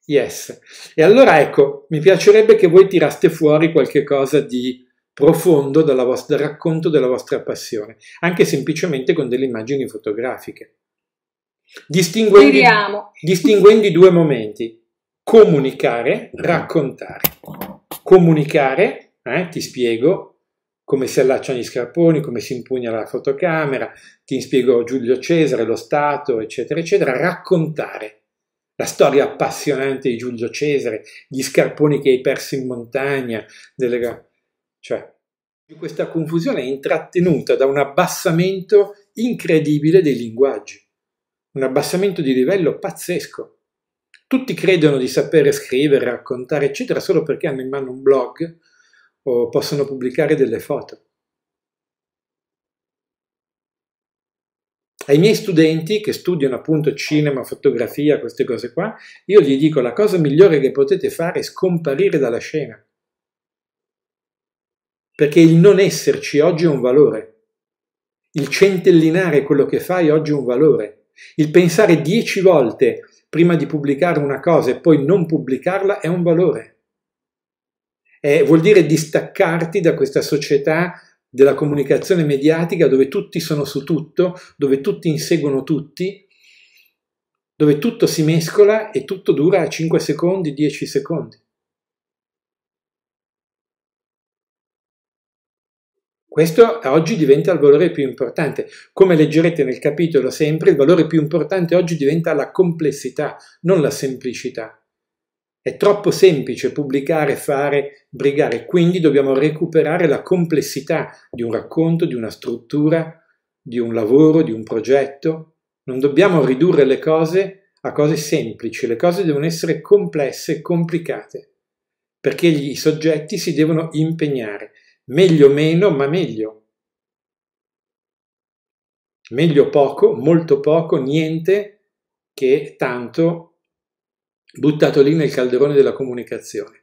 Yes. E allora ecco, mi piacerebbe che voi tiraste fuori qualche cosa di profondo vostra, dal racconto della vostra passione, anche semplicemente con delle immagini fotografiche. Distinguendo, distinguendo i due momenti, comunicare, raccontare comunicare, eh, ti spiego come si allacciano gli scarponi, come si impugna la fotocamera, ti spiego Giulio Cesare, lo Stato, eccetera, eccetera, raccontare la storia appassionante di Giulio Cesare, gli scarponi che hai perso in montagna, delle... cioè questa confusione è intrattenuta da un abbassamento incredibile dei linguaggi, un abbassamento di livello pazzesco. Tutti credono di sapere scrivere, raccontare, eccetera, solo perché hanno in mano un blog o possono pubblicare delle foto. Ai miei studenti che studiano appunto cinema, fotografia, queste cose qua, io gli dico la cosa migliore che potete fare è scomparire dalla scena. Perché il non esserci oggi è un valore. Il centellinare quello che fai oggi è un valore. Il pensare dieci volte prima di pubblicare una cosa e poi non pubblicarla è un valore. Eh, vuol dire distaccarti da questa società della comunicazione mediatica dove tutti sono su tutto, dove tutti inseguono tutti, dove tutto si mescola e tutto dura 5 secondi, 10 secondi. Questo oggi diventa il valore più importante. Come leggerete nel capitolo sempre, il valore più importante oggi diventa la complessità, non la semplicità. È troppo semplice pubblicare, fare, brigare, quindi dobbiamo recuperare la complessità di un racconto, di una struttura, di un lavoro, di un progetto. Non dobbiamo ridurre le cose a cose semplici, le cose devono essere complesse, complicate, perché i soggetti si devono impegnare meglio meno, ma meglio. Meglio poco, molto poco, niente che tanto buttato lì nel calderone della comunicazione.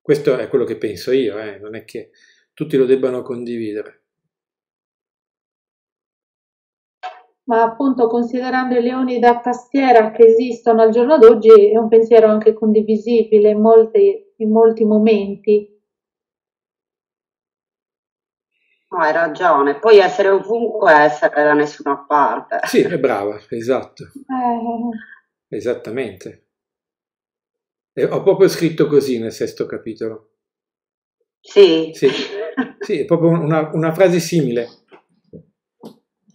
Questo è quello che penso io, eh? non è che tutti lo debbano condividere. Ma appunto considerando i leoni da tastiera che esistono al giorno d'oggi è un pensiero anche condivisibile in molti, in molti momenti. No, hai ragione. Puoi essere ovunque essere da nessuna parte. Sì, è brava, esatto. Eh. Esattamente. E ho proprio scritto così nel sesto capitolo. Sì. Sì, sì è proprio una, una frase simile.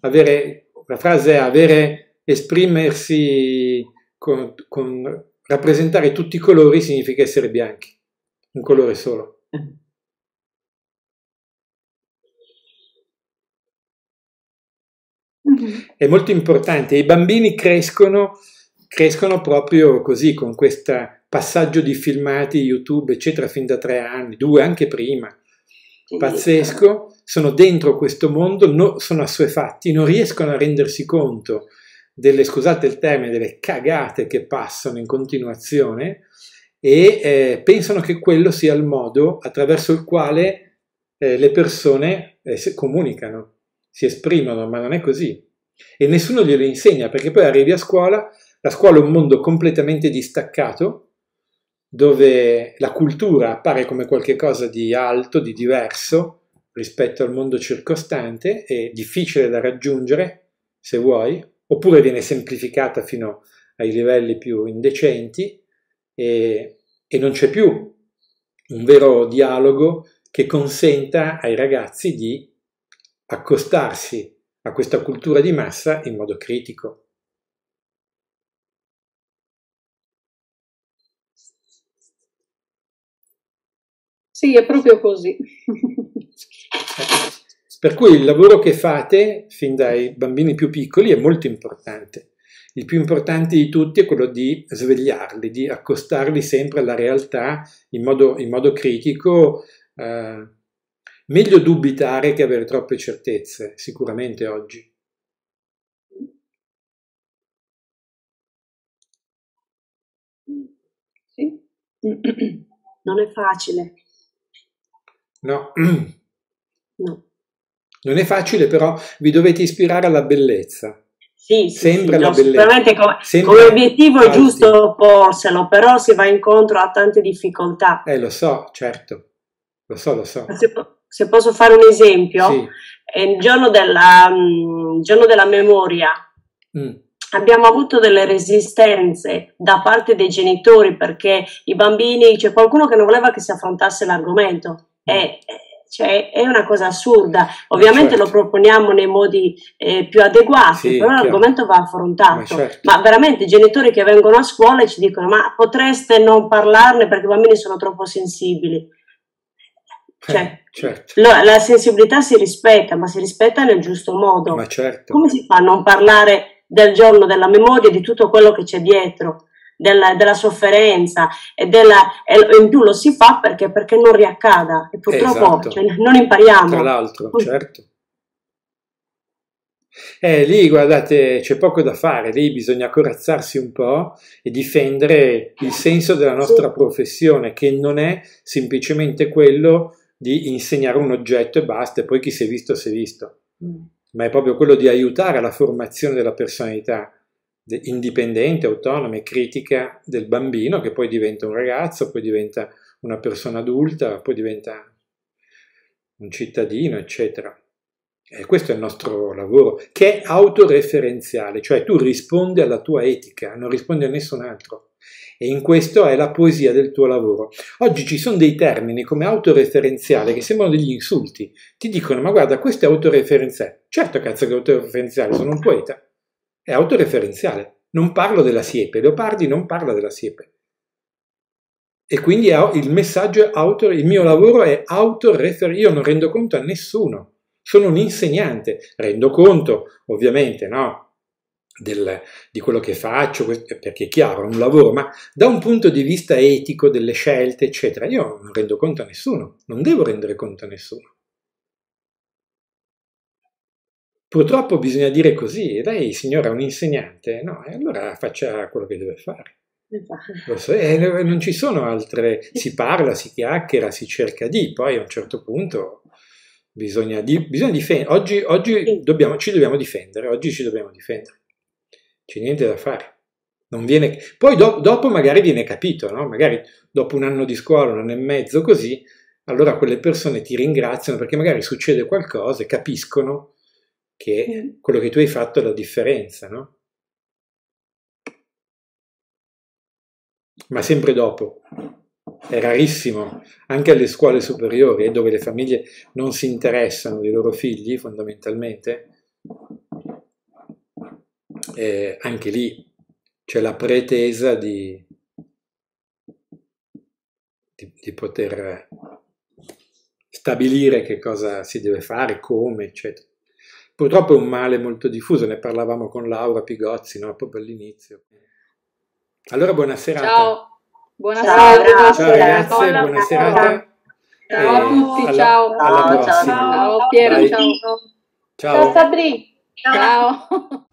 Avere, la frase è avere, esprimersi con, con rappresentare tutti i colori significa essere bianchi, un colore solo. Eh. È molto importante. I bambini crescono, crescono proprio così, con questo passaggio di filmati, YouTube, eccetera, fin da tre anni, due anche prima. Pazzesco, sono dentro questo mondo, no, sono assuefatti, non riescono a rendersi conto delle, scusate il termine, delle cagate che passano in continuazione e eh, pensano che quello sia il modo attraverso il quale eh, le persone eh, comunicano, si esprimono, ma non è così e nessuno glielo insegna perché poi arrivi a scuola, la scuola è un mondo completamente distaccato dove la cultura appare come qualcosa di alto, di diverso rispetto al mondo circostante e difficile da raggiungere se vuoi, oppure viene semplificata fino ai livelli più indecenti e, e non c'è più un vero dialogo che consenta ai ragazzi di accostarsi a questa cultura di massa in modo critico. Sì, è proprio così. per cui il lavoro che fate fin dai bambini più piccoli è molto importante. Il più importante di tutti è quello di svegliarli, di accostarli sempre alla realtà in modo, in modo critico, eh, Meglio dubitare che avere troppe certezze, sicuramente oggi. Sì. Non è facile. No. no. Non è facile, però vi dovete ispirare alla bellezza. Sì, sì, sempre sì, la no, sicuramente come, come obiettivo è giusto porselo, però si va incontro a tante difficoltà. Eh, lo so, certo, lo so, lo so. Se, se posso fare un esempio, sì. è il giorno della, um, giorno della memoria. Mm. Abbiamo avuto delle resistenze da parte dei genitori perché i bambini, c'è qualcuno che non voleva che si affrontasse l'argomento. Mm. cioè, è una cosa assurda. Eh, Ovviamente certo. lo proponiamo nei modi eh, più adeguati, sì, però chiaro. l'argomento va affrontato. Ma, certo. ma, veramente i genitori che vengono a scuola e ci dicono: Ma potreste non parlarne perché i bambini sono troppo sensibili. Cioè, eh, certo. la, la, sensibilità si rispetta, ma si rispetta nel giusto modo. Certo. Come si fa a non parlare del giorno della memoria, di tutto quello che c'è dietro, della, della sofferenza e, della, e, in più lo si fa perché, perché non riaccada e purtroppo esatto. cioè, non impariamo. Tra l'altro, certo. Eh, lì guardate, c'è poco da fare, lì bisogna corazzarsi un po' e difendere il senso della nostra sì. professione, che non è semplicemente quello di insegnare un oggetto e basta, e poi chi si è visto si è visto, mm. ma è proprio quello di aiutare la formazione della personalità indipendente, autonoma e critica del bambino che poi diventa un ragazzo, poi diventa una persona adulta, poi diventa un cittadino, eccetera. E questo è il nostro lavoro, che è autoreferenziale, cioè tu rispondi alla tua etica, non rispondi a nessun altro e in questo è la poesia del tuo lavoro. Oggi ci sono dei termini come autoreferenziale che sembrano degli insulti, ti dicono ma guarda questo è autoreferenziale, certo cazzo che è autoreferenziale, sono un poeta, è autoreferenziale, non parlo della siepe, Leopardi non parla della siepe. E quindi il messaggio è auto, il mio lavoro è autoreferenziale, io non rendo conto a nessuno, sono un insegnante, rendo conto ovviamente, no? del, di quello che faccio, eh, perché è chiaro, è un lavoro, ma da un punto di vista etico delle scelte, eccetera, io non rendo conto a nessuno, non devo rendere conto a nessuno. Purtroppo bisogna dire così, lei signora è un insegnante, no, e allora faccia quello che deve fare. Esatto. So, eh, non ci sono altre, si parla, si chiacchiera, si cerca di, poi a un certo punto bisogna, di, bisogna difendere, oggi, oggi dobbiamo, ci dobbiamo difendere, oggi ci dobbiamo difendere c'è niente da fare. Viene... Poi do, dopo magari viene capito, no? magari dopo un anno di scuola, un anno e mezzo così, allora quelle persone ti ringraziano perché magari succede qualcosa e capiscono che mm. quello che tu hai fatto è la differenza, no? Ma sempre dopo. È rarissimo, anche alle scuole superiori, eh, dove le famiglie non si interessano dei loro figli fondamentalmente, eh, anche lì c'è la pretesa di, di, di, poter stabilire che cosa si deve fare, come, eccetera. Purtroppo è un male molto diffuso, ne parlavamo con Laura Pigozzi no? proprio all'inizio. Allora buonasera. Ciao, buona ciao, Ciao ragazze, buona, Ciao a tutti, alla, ciao. Alla ciao, ciao. Ciao Piero, Dai. ciao. Ciao Sabri. ciao.